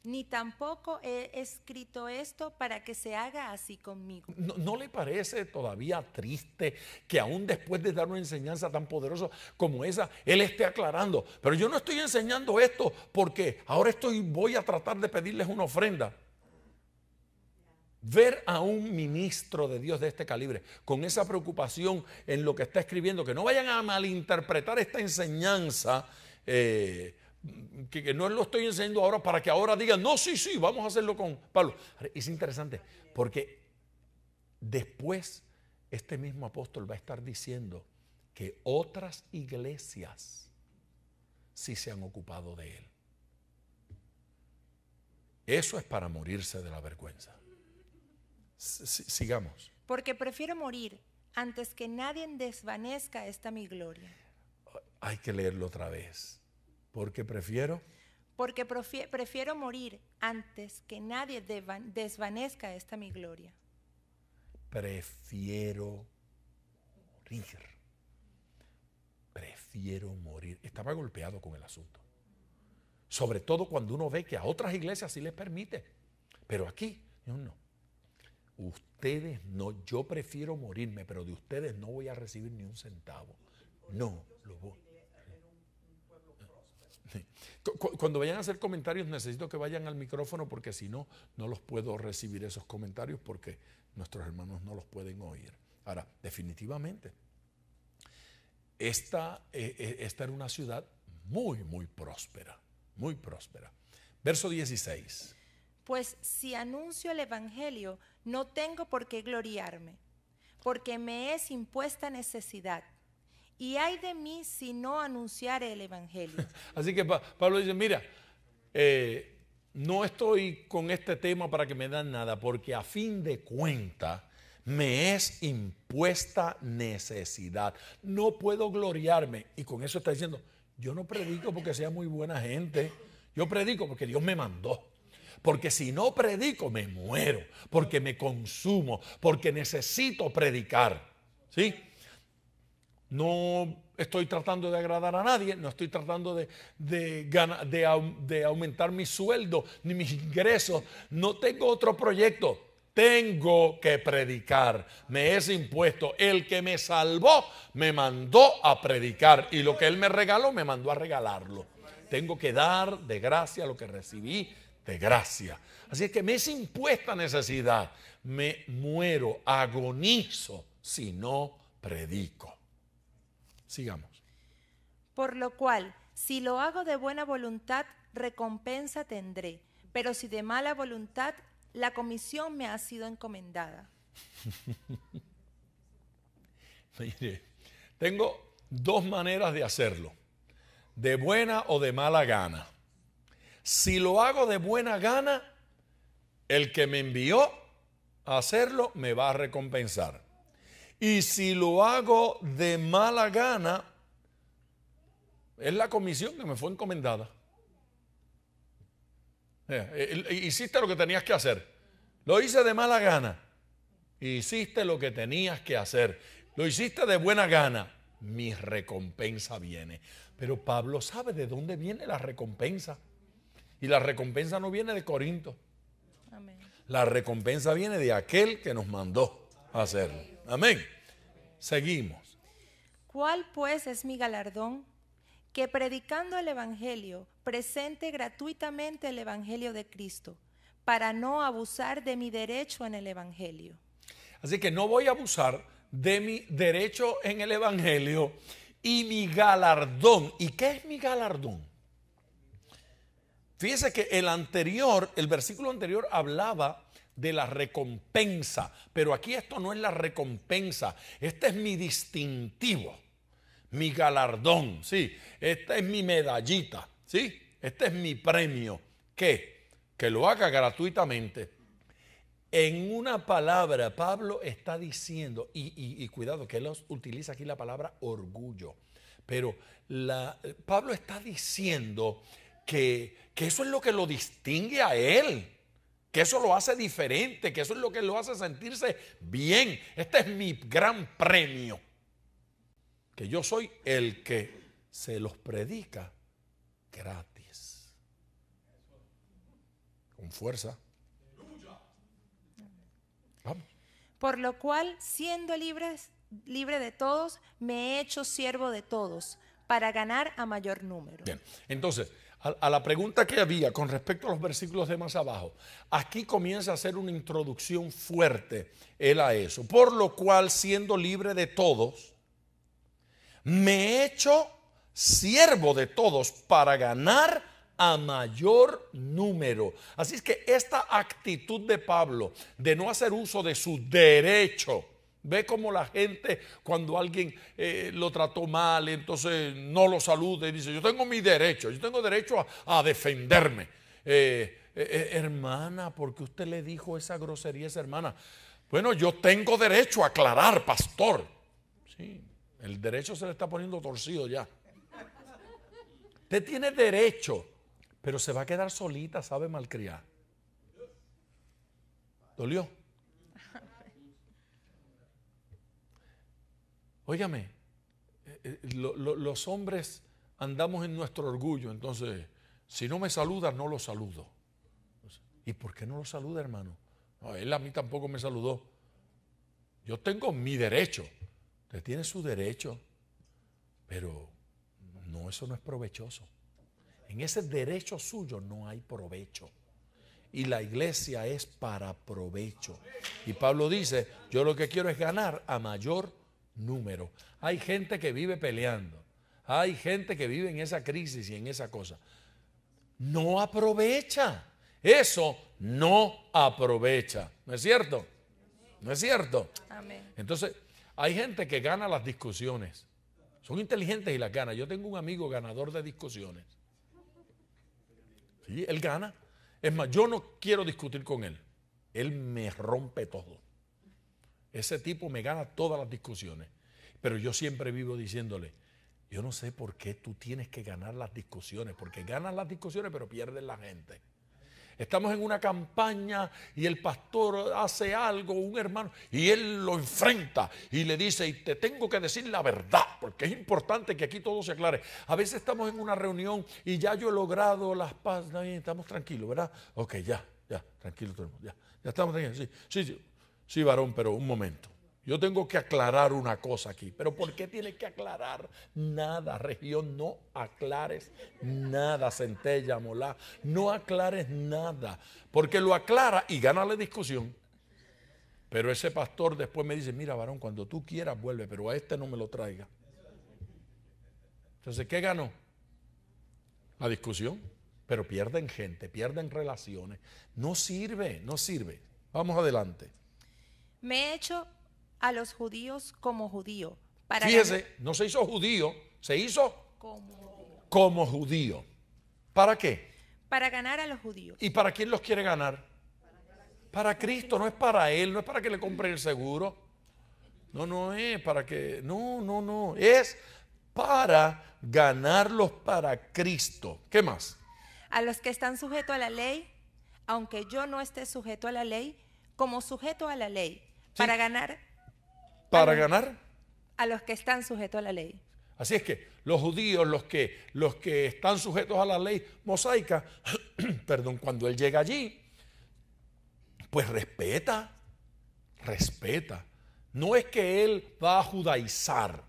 ni tampoco he escrito esto para que se haga así conmigo. ¿No, le parece todavía triste que aún después de dar una enseñanza tan poderosa como esa, él esté aclarando, pero yo no estoy enseñando esto porque ahora estoy, voy a tratar de pedirles una ofrenda? Ver a un ministro de Dios de este calibre con esa preocupación en lo que está escribiendo, que no vayan a malinterpretar esta enseñanza, eh, que, que, no lo estoy enseñando ahora para que ahora digan, no, sí, sí, vamos a hacerlo con Pablo. Es interesante, porque después este mismo apóstol va a estar diciendo que otras iglesias sí se han ocupado de él. Eso es para morirse de la vergüenza sigamos. Porque prefiero morir antes que nadie desvanezca esta mi gloria. Hay que leerlo otra vez. Porque prefiero. Porque prefiero morir antes que nadie desvanezca esta mi gloria. Prefiero morir. Prefiero morir. Estaba golpeado con el asunto. Sobre todo cuando uno ve que a otras iglesias sí les permite. Pero aquí, no ustedes no, yo prefiero morirme, pero de ustedes no voy a recibir ni un centavo. No, lo Cuando vayan a hacer comentarios necesito que vayan al micrófono porque si no, no los puedo recibir esos comentarios porque nuestros hermanos no los pueden oír. Ahora, definitivamente, esta, eh, eh, esta era una ciudad muy, muy próspera, muy próspera. Verso 16. Pues si anuncio el Evangelio, no tengo por qué gloriarme, porque me es impuesta necesidad. Y hay de mí si no anunciar el Evangelio. Así que Pablo dice, mira, eh, no estoy con este tema para que me dan nada, porque a fin de cuenta me es impuesta necesidad. No puedo gloriarme. Y con eso está diciendo, yo no predico porque sea muy buena gente, yo predico porque Dios me mandó porque si no predico me muero, porque me consumo, porque necesito predicar. ¿Sí? No estoy tratando de agradar a nadie, no estoy tratando de, de, de aumentar mi sueldo ni mis ingresos, no tengo otro proyecto. Tengo que predicar, me es impuesto. El que me salvó me mandó a predicar y lo que él me regaló me mandó a regalarlo. Tengo que dar de gracia lo que recibí de gracia. Así es que me es impuesta necesidad, me muero, agonizo si no predico. Sigamos. Por lo cual, si lo hago de buena voluntad, recompensa tendré, pero si de mala voluntad, la comisión me ha sido encomendada. tengo dos maneras de hacerlo, de buena o de mala gana si lo hago de buena gana, el que me envió a hacerlo me va a recompensar. Y si lo hago de mala gana, es la comisión que me fue encomendada. Eh, eh, eh, hiciste lo que tenías que hacer. Lo hice de mala gana. Hiciste lo que tenías que hacer. Lo hiciste de buena gana. Mi recompensa viene. Pero Pablo sabe de dónde viene la recompensa. Y la recompensa no viene de Corinto. Amén. La recompensa viene de aquel que nos mandó a hacerlo. Amén. Seguimos. ¿Cuál pues es mi galardón? Que predicando el Evangelio, presente gratuitamente el Evangelio de Cristo, para no abusar de mi derecho en el Evangelio. Así que no voy a abusar de mi derecho en el Evangelio y mi galardón. ¿Y qué es mi galardón? Fíjese que el anterior, el versículo anterior hablaba de la recompensa, pero aquí esto no es la recompensa, este es mi distintivo, mi galardón, ¿sí? Esta es mi medallita, ¿sí? Este es mi premio, ¿qué? Que lo haga gratuitamente. En una palabra, Pablo está diciendo, y, cuidado que él utiliza aquí la palabra orgullo, pero Pablo está diciendo que que eso es lo que lo distingue a él, que eso lo hace diferente, que eso es lo que lo hace sentirse bien. Este es mi gran premio, que yo soy el que se los predica gratis, con fuerza. Por lo cual, siendo libre de todos, me he hecho siervo de todos para ganar a mayor número. Bien, entonces, a, la pregunta que había con respecto a los versículos de más abajo, aquí comienza a hacer una introducción fuerte él a eso. Por lo cual, siendo libre de todos, me he hecho siervo de todos para ganar a mayor número. Así es que esta actitud de Pablo de no hacer uso de su derecho Ve como la gente, cuando alguien eh, lo trató mal, entonces no lo saluda y dice, yo tengo mi derecho, yo tengo derecho a, defenderme. Eh, eh, hermana, porque usted le dijo esa grosería a esa hermana? Bueno, yo tengo derecho a aclarar, pastor. Sí, el derecho se le está poniendo torcido ya. Usted tiene derecho, pero se va a quedar solita, sabe malcriar. ¿Dolió? Óigame, eh, eh, los hombres andamos en nuestro orgullo, entonces, si no me saluda, no lo saludo. ¿Y por qué no lo saluda, hermano? él a mí tampoco me saludó. Yo tengo mi derecho. Usted tiene su derecho. Pero no, eso no es provechoso. En ese derecho suyo no hay provecho. Y la iglesia es para provecho. Y Pablo dice, yo lo que quiero es ganar a mayor número. Hay gente que vive peleando. Hay gente que vive en esa crisis y en esa cosa. No aprovecha. Eso no aprovecha. ¿No es cierto? ¿No es cierto? Entonces, hay gente que gana las discusiones. Son inteligentes y las gana. Yo tengo un amigo ganador de discusiones. Sí, él gana. Es más, yo no quiero discutir con él. Él me rompe todo. Ese tipo me gana todas las discusiones. Pero yo siempre vivo diciéndole, yo no sé por qué tú tienes que ganar las discusiones, porque ganas las discusiones pero pierdes la gente. Estamos en una campaña y el pastor hace algo, un hermano, y él lo enfrenta y le dice, y te tengo que decir la verdad, porque es importante que aquí todo se aclare. A veces estamos en una reunión y ya yo he logrado las paz, estamos tranquilos, ¿verdad? Ok, ya, ya, tranquilo ya, ya estamos tranquilos, sí, sí, sí. Sí, varón, pero un momento. Yo tengo que aclarar una cosa aquí. Pero ¿por qué tienes que aclarar nada, región? No aclares nada, centella, mola No aclares nada. Porque lo aclara y gana la discusión. Pero ese pastor después me dice, mira, varón, cuando tú quieras vuelve, pero a este no me lo traiga. Entonces, ¿qué ganó? La discusión. Pero pierden gente, pierden relaciones. No sirve, no sirve. Vamos adelante me he hecho a los judíos como judío. Fíjese, no se hizo judío, se hizo como judío. como judío. ¿Para qué? Para ganar a los judíos. ¿Y para quién los quiere ganar? Para Cristo, no es para Él, no es para que le compren el seguro. No, no es para que... No, no, no. Es para ganarlos para Cristo. ¿Qué más? A los que están sujetos a la ley, aunque yo no esté sujeto a la ley, como sujeto a la ley, para ganar. Para ganar. A los que están sujetos a la ley. Así es que los judíos, los que, los que están sujetos a la ley mosaica, perdón, cuando él llega allí, pues respeta, respeta. No es que él va a judaizar,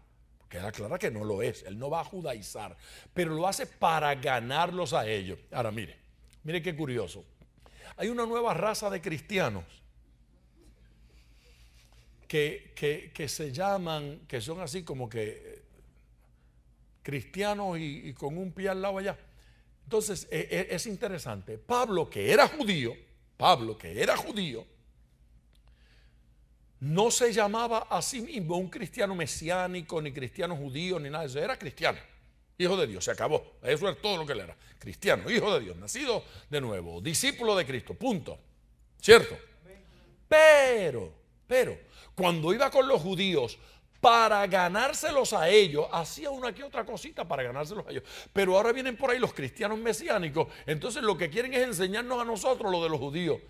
queda clara que no lo es, él no va a judaizar, pero lo hace para ganarlos a ellos. Ahora mire, mire qué curioso. Hay una nueva raza de cristianos que, se llaman, que son así como que eh, cristianos y, con un pie al lado allá. Entonces, e, e, es, interesante. Pablo, que era judío, Pablo, que era judío, no se llamaba a sí mismo un cristiano mesiánico, ni cristiano judío, ni nada de eso. Era cristiano, hijo de Dios, se acabó. Eso era todo lo que él era. Cristiano, hijo de Dios, nacido de nuevo, discípulo de Cristo, punto. ¿Cierto? Pero, pero, cuando iba con los judíos, para ganárselos a ellos, hacía una que otra cosita para ganárselos a ellos. Pero ahora vienen por ahí los cristianos mesiánicos, entonces lo que quieren es enseñarnos a nosotros lo de los judíos.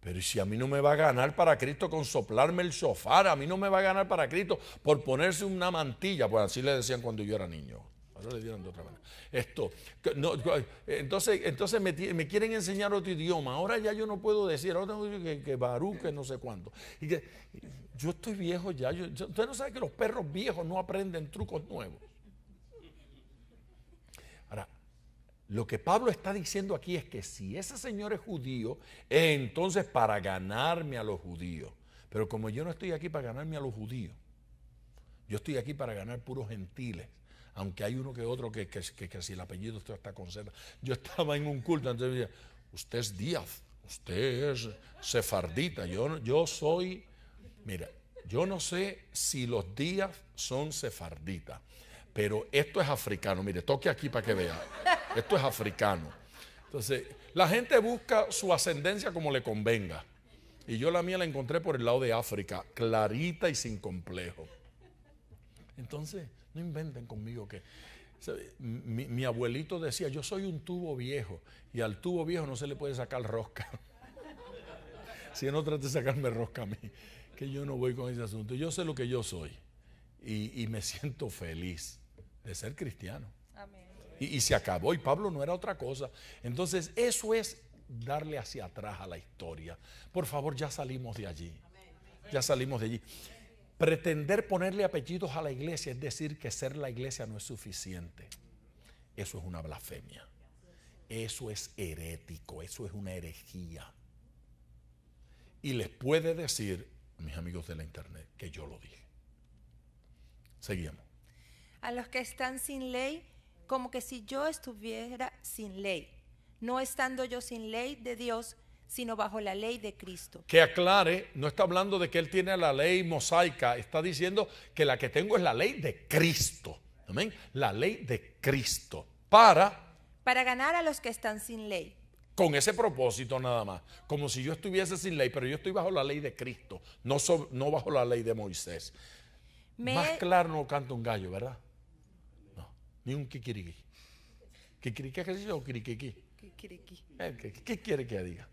Pero si a mí no me va a ganar para Cristo con soplarme el sofá a mí no me va a ganar para Cristo por ponerse una mantilla, pues así le decían cuando yo era niño. Ahora pues le dieron otra manera. Esto, entonces, entonces me, quieren enseñar otro idioma. Ahora ya yo no puedo decir, ahora tengo que, que que no sé cuánto. Y que yo estoy viejo ya. usted no sabe que los perros viejos no aprenden trucos nuevos. Ahora, lo que Pablo está diciendo aquí es que si ese señor es judío, entonces para ganarme a los judíos. Pero como yo no estoy aquí para ganarme a los judíos, yo estoy aquí para ganar puros gentiles aunque hay uno que otro que, si el apellido usted está con Yo estaba en un culto, entonces me decía, usted es Díaz, usted es sefardita, yo, yo soy, mira, yo no sé si los Díaz son sefarditas, pero esto es africano, mire, toque aquí para que vea, esto es africano. Entonces, la gente busca su ascendencia como le convenga. Y yo la mía la encontré por el lado de África, clarita y sin complejo. Entonces, no inventen conmigo que... Mi, abuelito decía, yo soy un tubo viejo y al tubo viejo no se le puede sacar rosca. si no trate de sacarme rosca a mí, que yo no voy con ese asunto. Yo sé lo que yo soy y, me siento feliz de ser cristiano. Y, y se acabó y Pablo no era otra cosa. Entonces eso es darle hacia atrás a la historia. Por favor, ya salimos de allí. Ya salimos de allí. Pretender ponerle apellidos a la iglesia es decir que ser la iglesia no es suficiente. Eso es una blasfemia. Eso es herético, eso es una herejía. Y les puede decir, mis amigos de la internet, que yo lo dije. Seguimos. A los que están sin ley, como que si yo estuviera sin ley, no estando yo sin ley de Dios, sino bajo la ley de Cristo. Que aclare, no está hablando de que él tiene la ley mosaica, está diciendo que la que tengo es la ley de Cristo. Amén. La ley de Cristo. Para. Para ganar a los que están sin ley. Con ese propósito nada más. Como si yo estuviese sin ley, pero yo estoy bajo la ley de Cristo, no, bajo la ley de Moisés. Más claro no canta un gallo, ¿verdad? No, ni un kikiriki. ¿Kikiriki es que o Kikiriki. Eh, ¿Qué quiere que diga?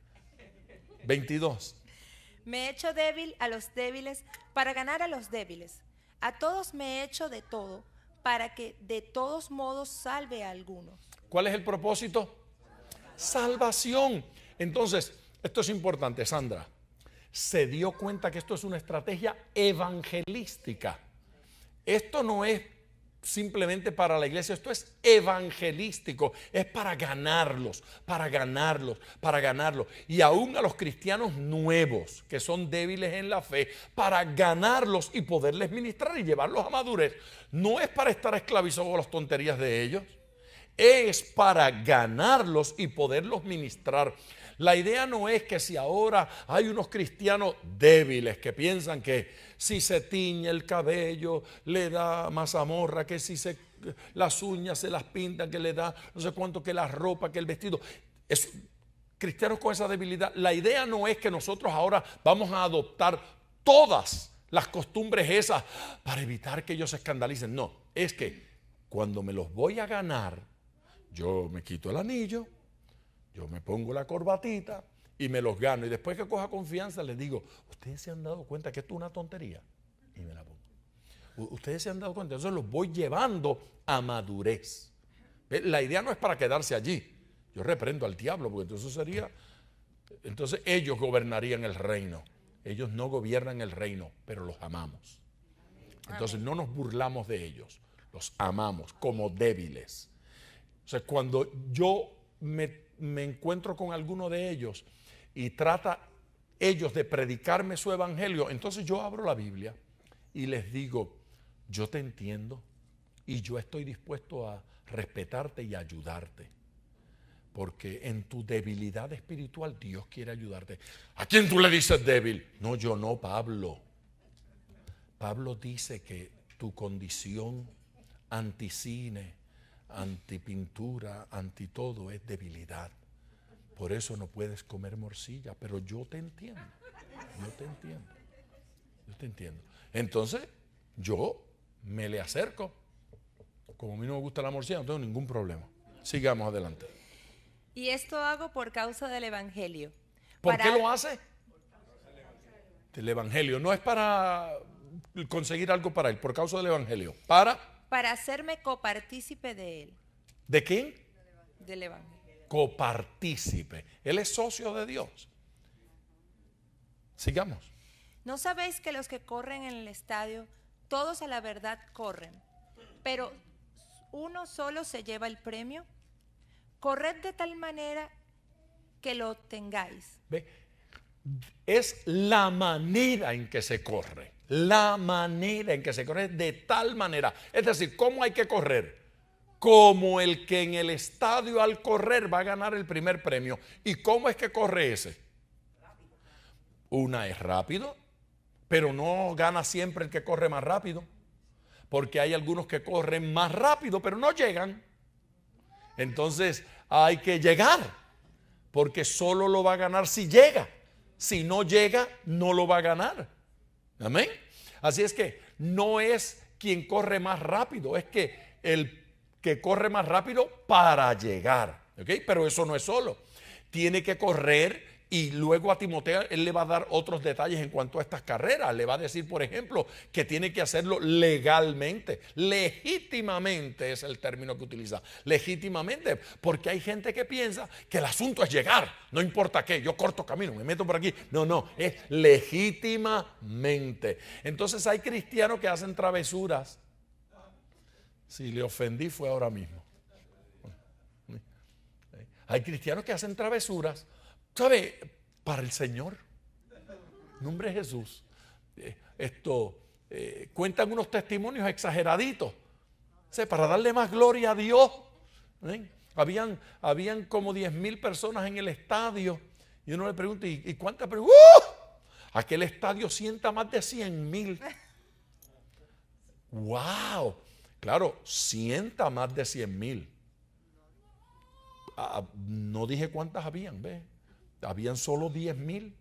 22. Me he hecho débil a los débiles para ganar a los débiles. A todos me he hecho de todo para que de todos modos salve a algunos. ¿Cuál es el propósito? Salvación. Entonces, esto es importante, Sandra. Se dio cuenta que esto es una estrategia evangelística. Esto no es simplemente para la iglesia, esto es evangelístico, es para ganarlos, para ganarlos, para ganarlos. Y aún a los cristianos nuevos que son débiles en la fe, para ganarlos y poderles ministrar y llevarlos a madurez. No es para estar esclavizados a las tonterías de ellos, es para ganarlos y poderlos ministrar. La idea no es que si ahora hay unos cristianos débiles que piensan que si se tiñe el cabello le da más amorra que si se, las uñas se las pintan, que le da no sé cuánto, que la ropa, que el vestido. Es, cristianos con esa debilidad, la idea no es que nosotros ahora vamos a adoptar todas las costumbres esas para evitar que ellos se escandalicen. No, es que cuando me los voy a ganar, yo me quito el anillo, yo me pongo la corbatita y me los gano. Y después que coja confianza, les digo, ustedes se han dado cuenta que esto es una tontería. Y me la pongo. Ustedes se han dado cuenta. Entonces los voy llevando a madurez. La idea no es para quedarse allí. Yo reprendo al diablo, porque entonces sería. Entonces ellos gobernarían el reino. Ellos no gobiernan el reino, pero los amamos. Entonces no nos burlamos de ellos, los amamos como débiles. O sea, cuando yo me me encuentro con alguno de ellos y trata ellos de predicarme su evangelio, entonces yo abro la Biblia y les digo, yo te entiendo y yo estoy dispuesto a respetarte y ayudarte. Porque en tu debilidad espiritual Dios quiere ayudarte. ¿A quién tú le dices débil? No, yo no, Pablo. Pablo dice que tu condición anticine antipintura, anti todo, es debilidad. Por eso no puedes comer morcilla, pero yo te entiendo, yo te entiendo, yo te entiendo. Entonces, yo me le acerco. Como a mí no me gusta la morcilla, no tengo ningún problema. Sigamos adelante. Y esto hago por causa del Evangelio. ¿Por qué lo hace? Del evangelio. evangelio. No es para conseguir algo para él, por causa del Evangelio. Para para hacerme copartícipe de él. ¿De quién? Del Evangelio. Copartícipe. Él es socio de Dios. Sigamos. ¿No sabéis que los que corren en el estadio, todos a la verdad corren, pero uno solo se lleva el premio? Corred de tal manera que lo tengáis Es la manera en que se corre la manera en que se corre de tal manera. Es decir, ¿cómo hay que correr? Como el que en el estadio al correr va a ganar el primer premio. ¿Y cómo es que corre ese? Una es rápido, pero no gana siempre el que corre más rápido. Porque hay algunos que corren más rápido, pero no llegan. Entonces hay que llegar, porque solo lo va a ganar si llega. Si no llega, no lo va a ganar. Amén. Así es que no es quien corre más rápido, es que el que corre más rápido para llegar. Pero eso no es solo. Tiene que correr y luego a Timoteo él le va a dar otros detalles en cuanto a estas carreras. Le va a decir, por ejemplo, que tiene que hacerlo legalmente. Legítimamente es el término que utiliza. Legítimamente. Porque hay gente que piensa que el asunto es llegar. No importa qué. Yo corto camino, me meto por aquí. No, no. Es legítimamente. Entonces hay cristianos que hacen travesuras. Si le ofendí fue ahora mismo. Hay cristianos que hacen travesuras ¿Sabe? Para el Señor. Nombre Jesús. Eh, esto, eh, cuentan unos testimonios exageraditos. Para darle más gloria a Dios. Habían, habían como 10 mil personas en el estadio. Y uno le pregunta, ¿y, cuántas personas? ¡Uh! Aquel estadio sienta más de 100 mil. ¡Wow! Claro, sienta más de 100 mil. Ah, ah, no dije cuántas habían, ve habían solo 10 mil.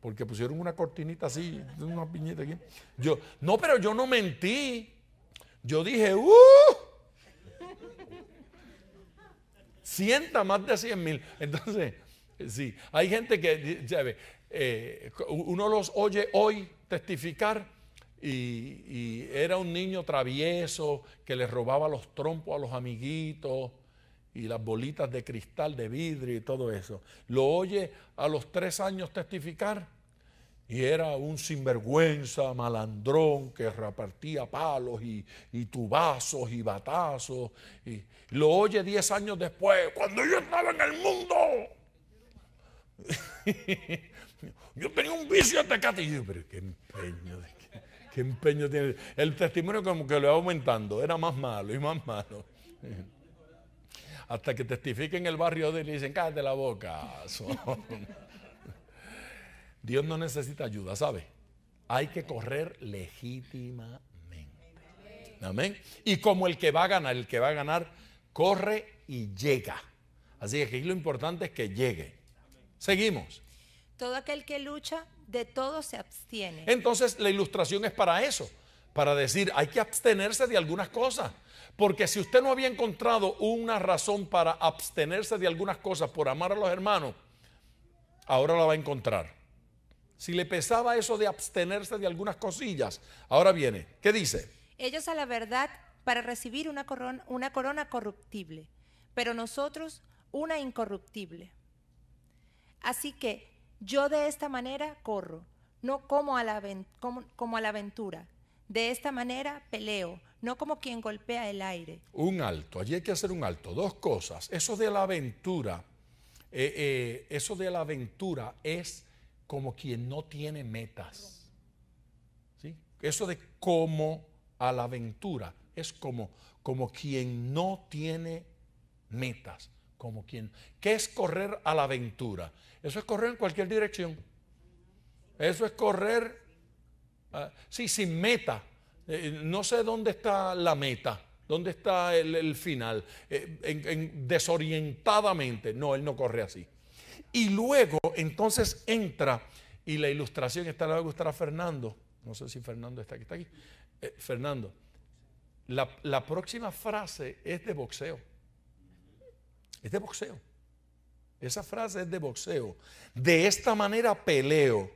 Porque pusieron una cortinita así, una piñita aquí. Yo, no, pero yo no mentí. Yo dije, ¡uh! Sienta más de 100 mil. Entonces, sí, hay gente que, eh, uno los oye hoy testificar y, y, era un niño travieso que le robaba los trompos a los amiguitos, y las bolitas de cristal, de vidrio y todo eso. Lo oye a los tres años testificar y era un sinvergüenza, malandrón que repartía palos y, y tubazos y batazos. Y lo oye diez años después, cuando yo estaba en el mundo. yo tenía un vicio de catillo, pero qué empeño, qué, empeño tiene. El testimonio como que lo iba aumentando, era más malo y más malo. hasta que testifiquen el barrio de él y dicen, cállate la boca. Dios no necesita ayuda, ¿sabe? Hay que correr legítimamente. Amén. Y como el que va a ganar, el que va a ganar, corre y llega. Así que lo importante es que llegue. Seguimos. Todo aquel que lucha, de todo se abstiene. Entonces la ilustración es para eso, para decir, hay que abstenerse de algunas cosas. Porque si usted no había encontrado una razón para abstenerse de algunas cosas por amar a los hermanos, ahora la va a encontrar. Si le pesaba eso de abstenerse de algunas cosillas, ahora viene. ¿Qué dice? Ellos a la verdad para recibir una corona, corruptible, pero nosotros una incorruptible. Así que yo de esta manera corro, no como a la, como a la aventura. De esta manera peleo no como quien golpea el aire. Un alto, allí hay que hacer un alto. Dos cosas. Eso de la aventura, eh, eh, eso de la aventura es como quien no tiene metas. ¿Sí? Eso de como a la aventura es como, como quien no tiene metas. Como quien, ¿Qué es correr a la aventura? Eso es correr en cualquier dirección. Eso es correr, ah, sí, sin meta. Eh, eh, no sé dónde está la meta, dónde está el, final, eh, desorientadamente. No, él no corre así. Y luego entonces entra, y la ilustración, está le va a gustar a Fernando, no sé si Fernando está aquí, está aquí. Fernando, la, la próxima frase es de boxeo. Es de boxeo. Esa frase es de boxeo. De esta manera peleo,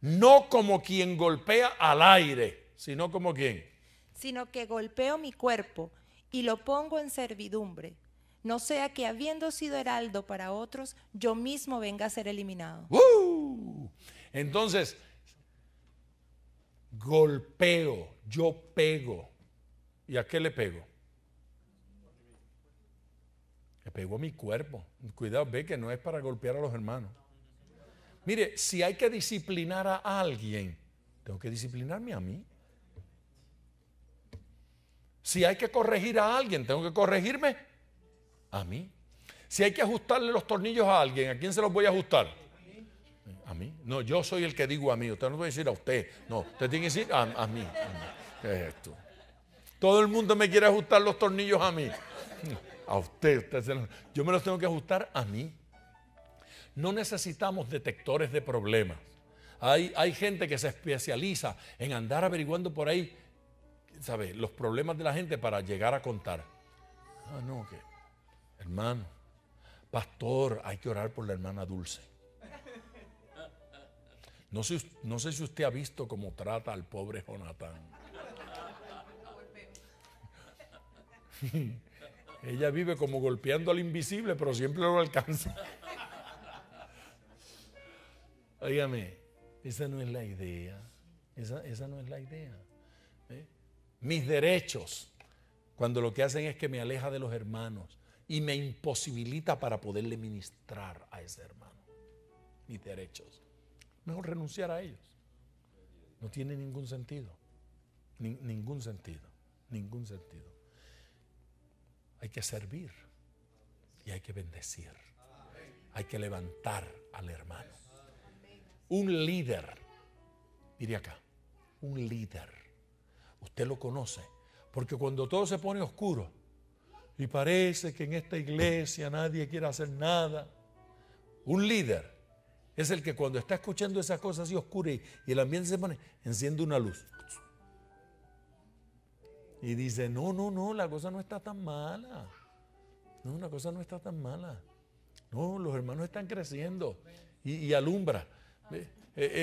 no como quien golpea al aire sino como quien Sino que golpeo mi cuerpo y lo pongo en servidumbre, no sea que habiendo sido heraldo para otros, yo mismo venga a ser eliminado. Entonces, golpeo, yo pego. ¿Y a qué le pego? Le pego a mi cuerpo. Cuidado, ve que no es para golpear a los hermanos. Mire, si hay que disciplinar a alguien, tengo que disciplinarme a mí. Si hay que corregir a alguien, tengo que corregirme a mí. Si hay que ajustarle los tornillos a alguien, ¿a quién se los voy a ajustar? A mí. No, yo soy el que digo a mí. Usted no puede decir a usted. No, usted tiene que decir a, mí. ¿Qué es esto? Todo el mundo me quiere ajustar los tornillos a mí. A usted, yo me los tengo que ajustar a mí. No necesitamos detectores de problemas. Hay, hay gente que se especializa en andar averiguando por ahí ¿sabe? Los problemas de la gente para llegar a contar. Ah, no, hermano, pastor, hay que orar por la hermana Dulce. No sé, no sé si usted ha visto cómo trata al pobre Jonathan. Ella vive como golpeando al invisible, pero siempre lo alcanza. Óigame, esa no es la idea. esa no es la idea mis derechos, cuando lo que hacen es que me aleja de los hermanos y me imposibilita para poderle ministrar a ese hermano mis derechos. Mejor renunciar a ellos. No tiene ningún sentido. ningún sentido. Ningún sentido. Hay que servir y hay que bendecir. Hay que levantar al hermano. Un líder, diría acá, un líder Usted lo conoce. Porque cuando todo se pone oscuro y parece que en esta iglesia nadie quiere hacer nada, un líder es el que cuando está escuchando esas cosas así oscuras y, el ambiente se pone, enciende una luz. Y dice, no, no, no, la cosa no está tan mala. No, la cosa no está tan mala. No, los hermanos están creciendo y, y alumbra. E,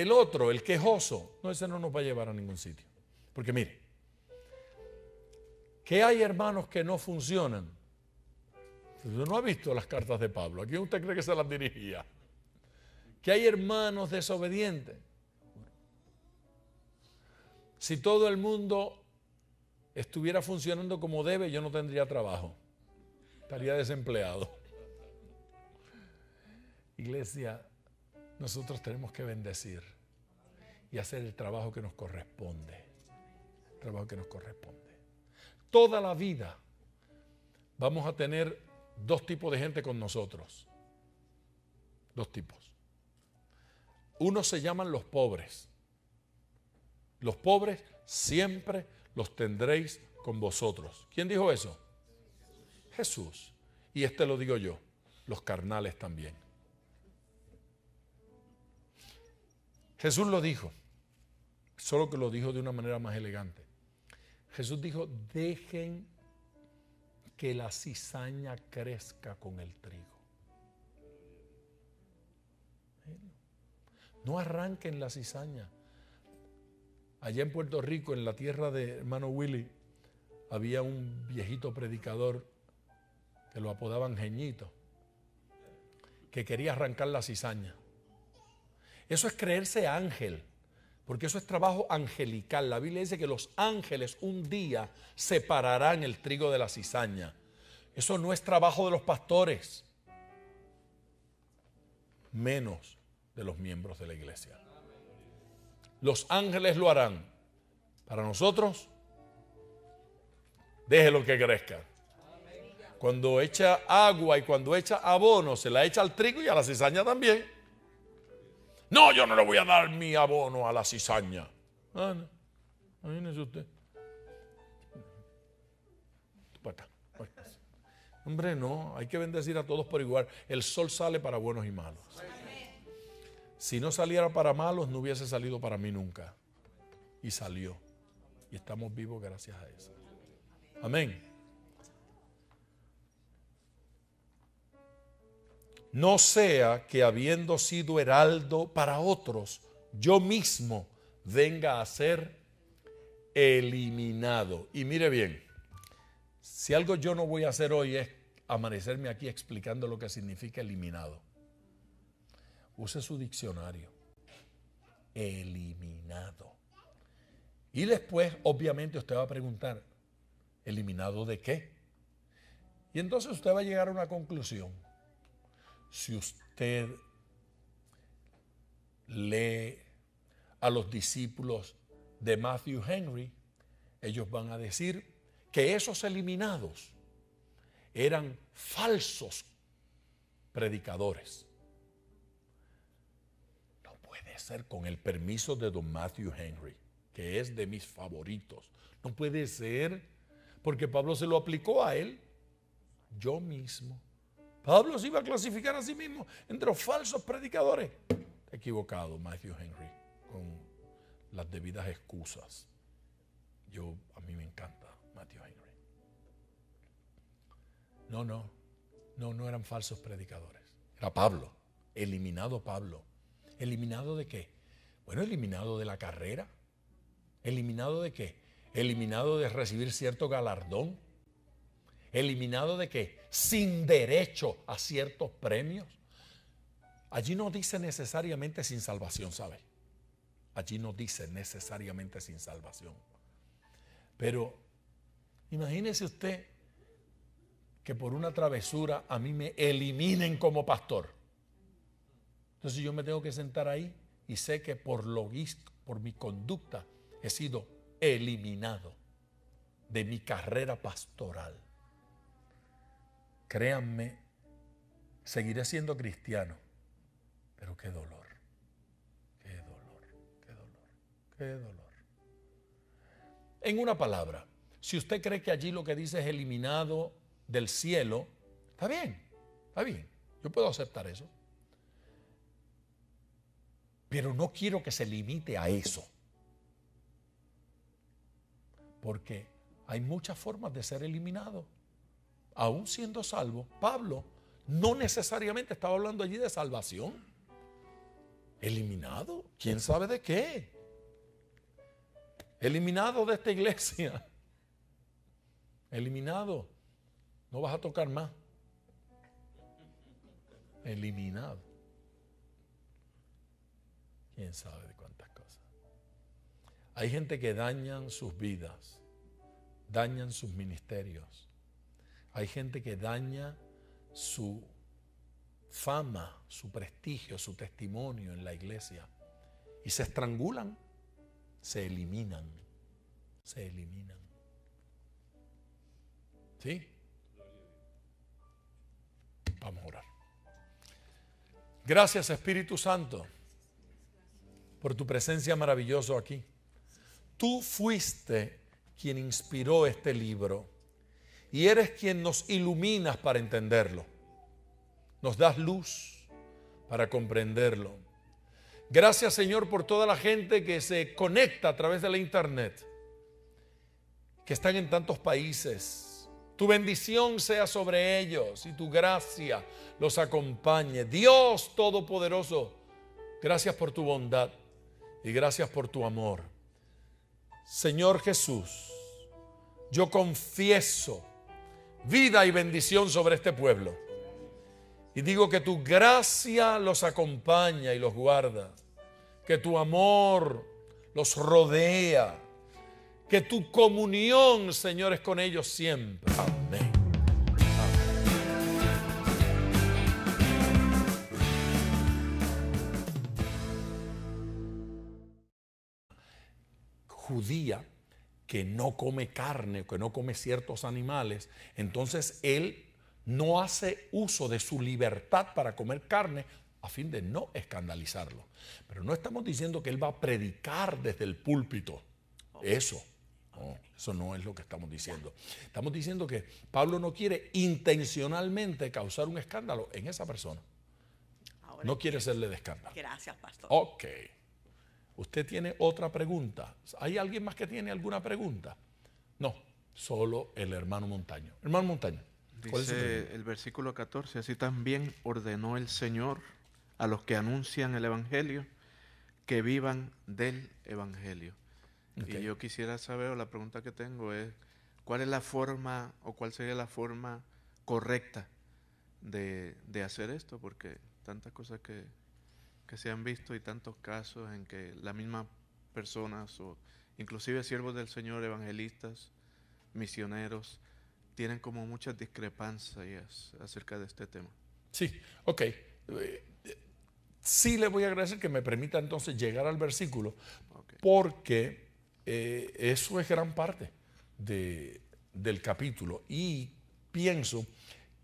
el otro, el quejoso, no, ese no nos va a llevar a ningún sitio. Porque mire, ¿Qué hay hermanos que no funcionan. Usted no ha visto las cartas de Pablo. ¿A quién usted cree que se las dirigía? ¿Qué hay hermanos desobedientes. Si todo el mundo estuviera funcionando como debe, yo no tendría trabajo. Estaría desempleado. Iglesia, nosotros tenemos que bendecir y hacer el trabajo que nos corresponde. El trabajo que nos corresponde toda la vida, vamos a tener dos tipos de gente con nosotros. Dos tipos. Uno se llaman los pobres. Los pobres siempre los tendréis con vosotros. ¿Quién dijo eso? Jesús. Y este lo digo yo, los carnales también. Jesús lo dijo, solo que lo dijo de una manera más elegante. Jesús dijo, dejen que la cizaña crezca con el trigo. No arranquen la cizaña. Allá en Puerto Rico, en la tierra de hermano Willy, había un viejito predicador que lo apodaban Geñito, que quería arrancar la cizaña. Eso es creerse ángel. Porque eso es trabajo angelical. La Biblia dice que los ángeles un día separarán el trigo de la cizaña. Eso no es trabajo de los pastores, menos de los miembros de la iglesia. Los ángeles lo harán. Para nosotros, déjelo que crezca. Cuando echa agua y cuando echa abono, se la echa al trigo y a la cizaña también. No, yo no le voy a dar mi abono a la cizaña. Ah, Imagínese usted. Hombre, no, hay que bendecir a todos por igual. El sol sale para buenos y malos. Si no saliera para malos, no hubiese salido para mí nunca. Y salió. Y estamos vivos gracias a eso. Amén. No sea que habiendo sido heraldo para otros, yo mismo venga a ser eliminado. Y mire bien, si algo yo no voy a hacer hoy es amanecerme aquí explicando lo que significa eliminado. Use su diccionario. Eliminado. Y después, obviamente, usted va a preguntar, ¿eliminado de qué? Y entonces usted va a llegar a una conclusión si usted lee a los discípulos de Matthew Henry, ellos van a decir que esos eliminados eran falsos predicadores. No puede ser con el permiso de don Matthew Henry, que es de mis favoritos. No puede ser porque Pablo se lo aplicó a él. Yo mismo Pablo se iba a clasificar a sí mismo entre los falsos predicadores. Equivocado, Matthew Henry, con las debidas excusas. Yo, a mí me encanta Matthew Henry. No, no, no, no eran falsos predicadores. Era Pablo, eliminado Pablo. ¿Eliminado de qué? Bueno, eliminado de la carrera. ¿Eliminado de qué? Eliminado de recibir cierto galardón. ¿Eliminado de qué? sin derecho a ciertos premios. Allí no dice necesariamente sin salvación, ¿sabe? Allí no dice necesariamente sin salvación. Pero imagínese usted que por una travesura a mí me eliminen como pastor. Entonces yo me tengo que sentar ahí y sé que por lo por mi conducta, he sido eliminado de mi carrera pastoral créanme, seguiré siendo cristiano, pero qué dolor, qué dolor, qué dolor, qué dolor. En una palabra, si usted cree que allí lo que dice es eliminado del cielo, está bien, está bien, yo puedo aceptar eso. Pero no quiero que se limite a eso. Porque hay muchas formas de ser eliminado aún siendo salvo, Pablo no necesariamente estaba hablando allí de salvación. Eliminado, quién sabe de qué. Eliminado de esta iglesia. Eliminado. No vas a tocar más. Eliminado. Quién sabe de cuántas cosas. Hay gente que dañan sus vidas, dañan sus ministerios hay gente que daña su fama, su prestigio, su testimonio en la iglesia y se estrangulan, se eliminan, se eliminan. ¿Sí? Vamos a orar. Gracias Espíritu Santo por tu presencia maravillosa aquí. Tú fuiste quien inspiró este libro y eres quien nos iluminas para entenderlo. Nos das luz para comprenderlo. Gracias Señor por toda la gente que se conecta a través de la internet, que están en tantos países. Tu bendición sea sobre ellos y tu gracia los acompañe. Dios Todopoderoso, gracias por tu bondad y gracias por tu amor. Señor Jesús, yo confieso vida y bendición sobre este pueblo. Y digo que tu gracia los acompaña y los guarda, que tu amor los rodea, que tu comunión, Señor, es con ellos siempre. Judía que no come carne, que no come ciertos animales, entonces él no hace uso de su libertad para comer carne a fin de no escandalizarlo. Pero no estamos diciendo que él va a predicar desde el púlpito. Eso. No, eso no es lo que estamos diciendo. Estamos diciendo que Pablo no quiere intencionalmente causar un escándalo en esa persona. no quiere serle de escándalo. Gracias, pastor. Ok. ¿Usted tiene otra pregunta? ¿Hay alguien más que tiene alguna pregunta? No, solo el hermano Montaño. Hermano Montaño. Dice el versículo 14, así también ordenó el Señor a los que anuncian el Evangelio que vivan del Evangelio. Y yo quisiera saber, o la pregunta que tengo es, ¿cuál es la forma o cuál sería la forma correcta de hacer esto? Porque tantas cosas que se han visto y tantos casos en que las mismas personas o inclusive siervos del Señor, evangelistas, misioneros, tienen como muchas discrepancias acerca de este tema. Sí, ok. Eh, sí le voy a agradecer que me permita entonces llegar al versículo, porque eh, eso es gran parte de, del capítulo y pienso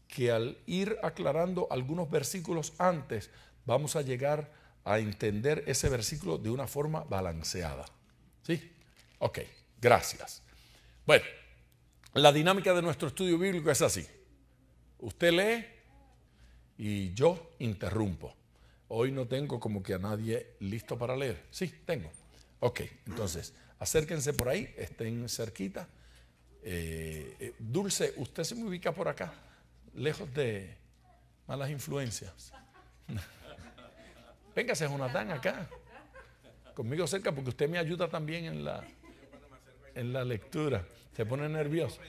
que al ir aclarando algunos versículos antes, vamos a llegar a entender ese versículo de una forma balanceada. ¿Sí? Ok, gracias. Bueno, la dinámica de nuestro estudio bíblico es así. Usted lee y yo interrumpo. Hoy no tengo como que a nadie listo para leer. Sí, tengo. Ok, entonces, acérquense por ahí, estén cerquita. Eh, eh, Dulce, usted se me ubica por acá, lejos de malas influencias. Véngase, Jonathan acá. Conmigo cerca, porque usted me ayuda también en la, en la lectura. Se pone nervioso.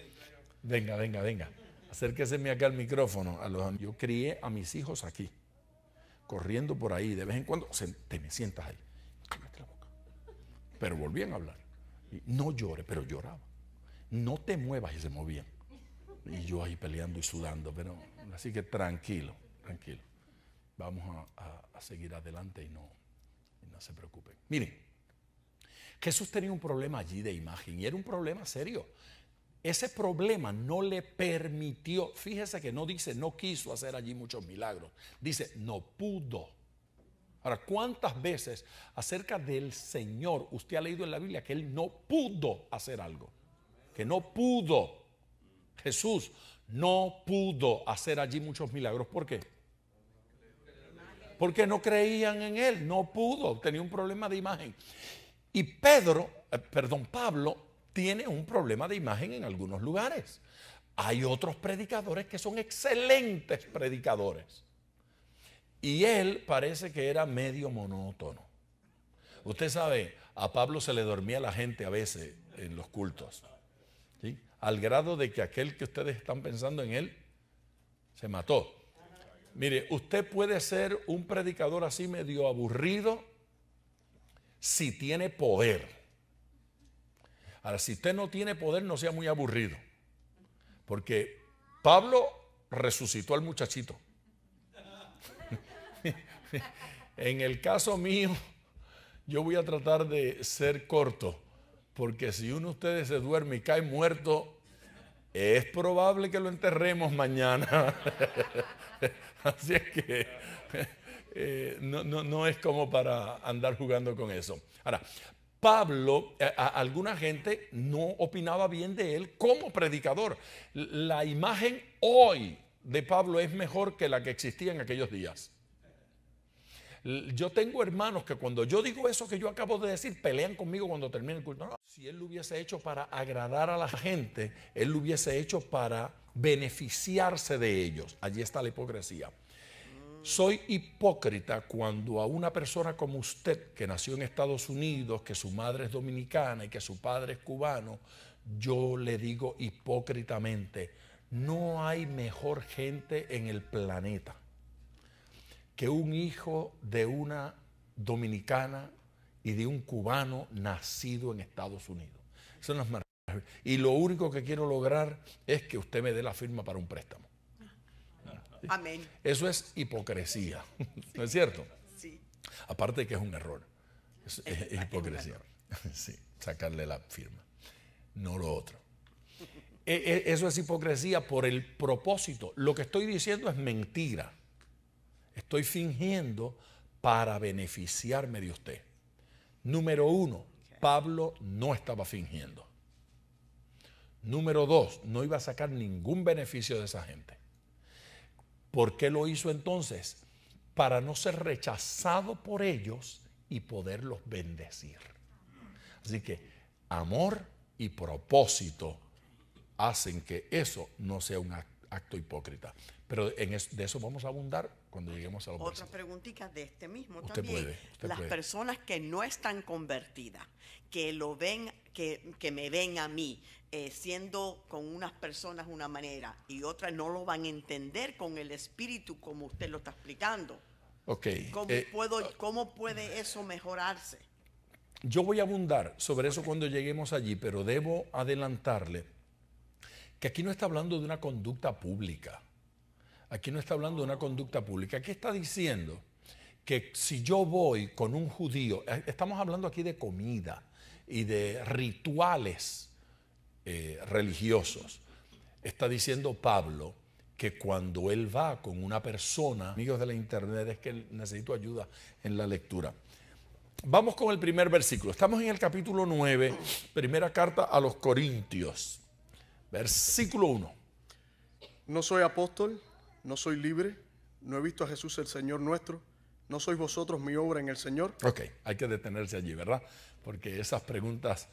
Venga, venga, venga. Acérquese acá al micrófono. yo crié a mis hijos aquí, corriendo por ahí. De vez en cuando te me sientas ahí. Cállate la boca. Pero volvían a hablar. no llore, pero lloraba. No te muevas y se movían. Y yo ahí peleando y sudando, pero así que tranquilo, tranquilo vamos a, seguir adelante y no, no se preocupen. Miren, Jesús tenía un problema allí de imagen y era un problema serio. Ese problema no le permitió, fíjese que no dice no quiso hacer allí muchos milagros, dice no pudo. Ahora, ¿cuántas veces acerca del Señor usted ha leído en la Biblia que Él no pudo hacer algo? Que no pudo. Jesús no pudo hacer allí muchos milagros. ¿Por qué? porque no creían en él, no pudo, tenía un problema de imagen. Y Pedro, eh, perdón, Pablo tiene un problema de imagen en algunos lugares. Hay otros predicadores que son excelentes predicadores. Y él parece que era medio monótono. Usted sabe, a Pablo se le dormía la gente a veces en los cultos. Al grado de que aquel que ustedes están pensando en él se mató. Mire, usted puede ser un predicador así medio aburrido si tiene poder. Ahora, si usted no tiene poder, no sea muy aburrido. Porque Pablo resucitó al muchachito. en el caso mío, yo voy a tratar de ser corto. Porque si uno de ustedes se duerme y cae muerto, es probable que lo enterremos mañana. Así es que eh, no, es como para andar jugando con eso. Ahora, Pablo, alguna gente no opinaba bien de él como predicador. La imagen hoy de Pablo es mejor que la que existía en aquellos días. Yo tengo hermanos que cuando yo digo eso que yo acabo de decir, pelean conmigo cuando termine el culto. si él lo hubiese hecho para agradar a la gente, él lo hubiese hecho para beneficiarse de ellos. Allí está la hipocresía. Soy hipócrita cuando a una persona como usted, que nació en Estados Unidos, que su madre es dominicana y que su padre es cubano, yo le digo hipócritamente, no hay mejor gente en el planeta que un hijo de una dominicana y de un cubano nacido en Estados Unidos. Son las Y lo único que quiero lograr es que usted me dé la firma para un préstamo. Amén. Eso es hipocresía, ¿no es cierto? Sí. Aparte de que es un error. Es, hipocresía. Sí, sacarle la firma, no lo otro. E, e, eso es hipocresía por el propósito. Lo que estoy diciendo es mentira. Estoy fingiendo para beneficiarme de usted. Número uno, Pablo no estaba fingiendo. Número dos, no iba a sacar ningún beneficio de esa gente. ¿Por qué lo hizo entonces? Para no ser rechazado por ellos y poderlos bendecir. Así que amor y propósito hacen que eso no sea un acto acto hipócrita. Pero en de eso vamos a abundar cuando lleguemos a los Otra preguntita de este mismo también. Las personas que no están convertidas, que lo ven, que, me ven a mí, eh, siendo con unas personas una manera y otras no lo van a entender con el espíritu como usted lo está explicando. ¿Cómo, eh, puedo, ¿cómo puede eso mejorarse? Yo voy a abundar sobre eso cuando lleguemos allí, pero debo adelantarle que aquí no está hablando de una conducta pública. Aquí no está hablando de una conducta pública. Aquí está diciendo que si yo voy con un judío, eh, estamos hablando aquí de comida y de rituales eh, religiosos. Está diciendo Pablo que cuando él va con una persona, amigos de la internet, es que necesito ayuda en la lectura. Vamos con el primer versículo. Estamos en el capítulo 9, primera carta a los Corintios. Versículo 1. No soy apóstol, no soy libre, no he visto a Jesús el Señor nuestro, no sois vosotros mi obra en el Señor. Ok, hay que detenerse allí, ¿verdad? Porque esas preguntas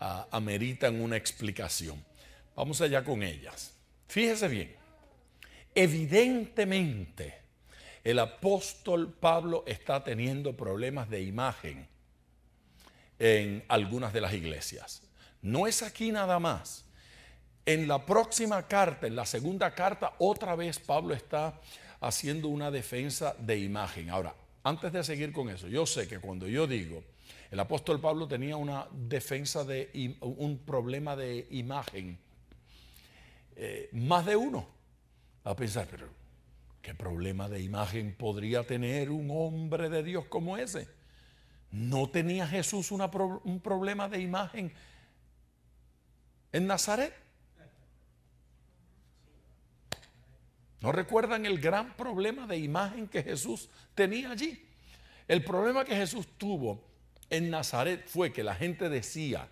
ah, ameritan una explicación. Vamos allá con ellas. Fíjese bien, evidentemente el apóstol Pablo está teniendo problemas de imagen en algunas de las iglesias. No es aquí nada más. En la próxima carta, en la segunda carta, otra vez Pablo está haciendo una defensa de imagen. Ahora, antes de seguir con eso, yo sé que cuando yo digo, el apóstol Pablo tenía una defensa de un problema de imagen, eh, más de uno a pensar, pero ¿qué problema de imagen podría tener un hombre de Dios como ese? ¿No tenía Jesús un problema de imagen en Nazaret? ¿No recuerdan el gran problema de imagen que Jesús tenía allí? El problema que Jesús tuvo en Nazaret fue que la gente decía,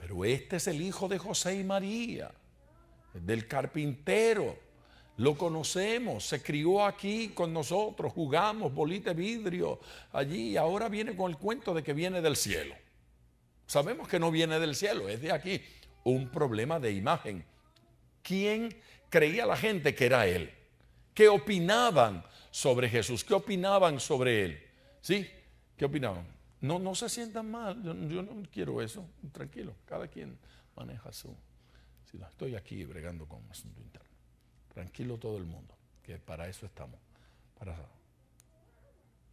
pero este es el hijo de José y María, del carpintero. Lo conocemos, se crió aquí con nosotros, jugamos bolita de vidrio allí ahora viene con el cuento de que viene del cielo. Sabemos que no viene del cielo, es de aquí. Un problema de imagen. ¿Quién creía la gente que era él? ¿Qué opinaban sobre Jesús, ¿Qué opinaban sobre él. ¿Sí? ¿Qué opinaban? No, no se sientan mal, yo, no quiero eso, tranquilo, cada quien maneja su... estoy aquí bregando con un asunto interno. Tranquilo todo el mundo, que para eso estamos, para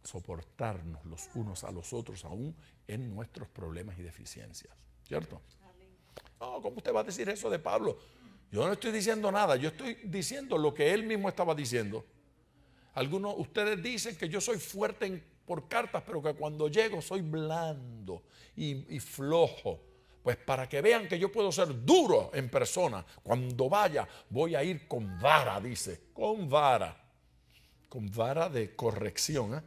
soportarnos los unos a los otros aún en nuestros problemas y deficiencias, ¿cierto? No, ¿cómo usted va a decir eso de Pablo? Yo no estoy diciendo nada, yo estoy diciendo lo que él mismo estaba diciendo. Algunos, ustedes dicen que yo soy fuerte por cartas, pero que cuando llego soy blando y, y flojo. Pues para que vean que yo puedo ser duro en persona, cuando vaya voy a ir con vara, dice, con vara, con vara de corrección, ¿eh?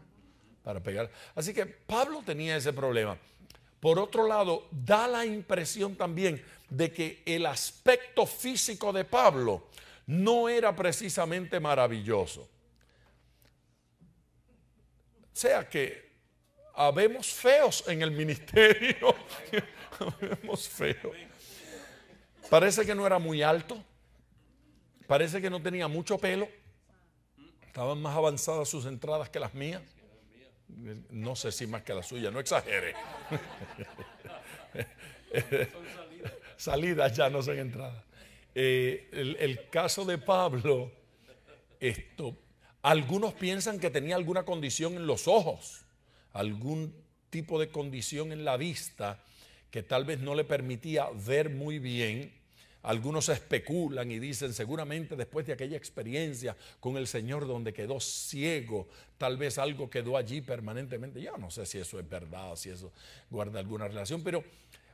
para pegar. Así que Pablo tenía ese problema. Por otro lado, da la impresión también de que el aspecto físico de Pablo no era precisamente maravilloso. O sea que habemos feos en el ministerio. habemos feos. Parece que no era muy alto. Parece que no tenía mucho pelo. Estaban más avanzadas sus entradas que las mías. No sé si más que la suya, no exagere. salidas. ya no son entradas. Eh, el, el, caso de Pablo, esto, algunos piensan que tenía alguna condición en los ojos, algún tipo de condición en la vista que tal vez no le permitía ver muy bien algunos especulan y dicen, seguramente después de aquella experiencia con el Señor donde quedó ciego, tal vez algo quedó allí permanentemente. Yo no sé si eso es verdad, si eso guarda alguna relación, pero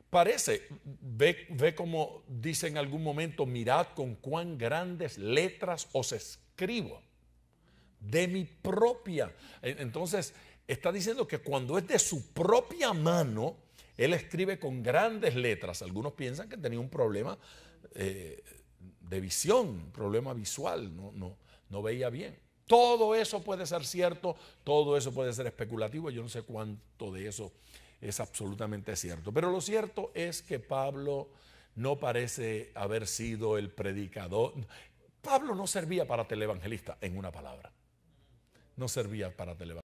parece, ve, como dice en algún momento, mirad con cuán grandes letras os escribo de mi propia. E, entonces, está diciendo que cuando es de su propia mano, él escribe con grandes letras. Algunos piensan que tenía un problema eh, de visión, problema visual, no, no, no veía bien. Todo eso puede ser cierto, todo eso puede ser especulativo, yo no sé cuánto de eso es absolutamente cierto. Pero lo cierto es que Pablo no parece haber sido el predicador. Pablo no servía para televangelista, en una palabra. No servía para televangelista.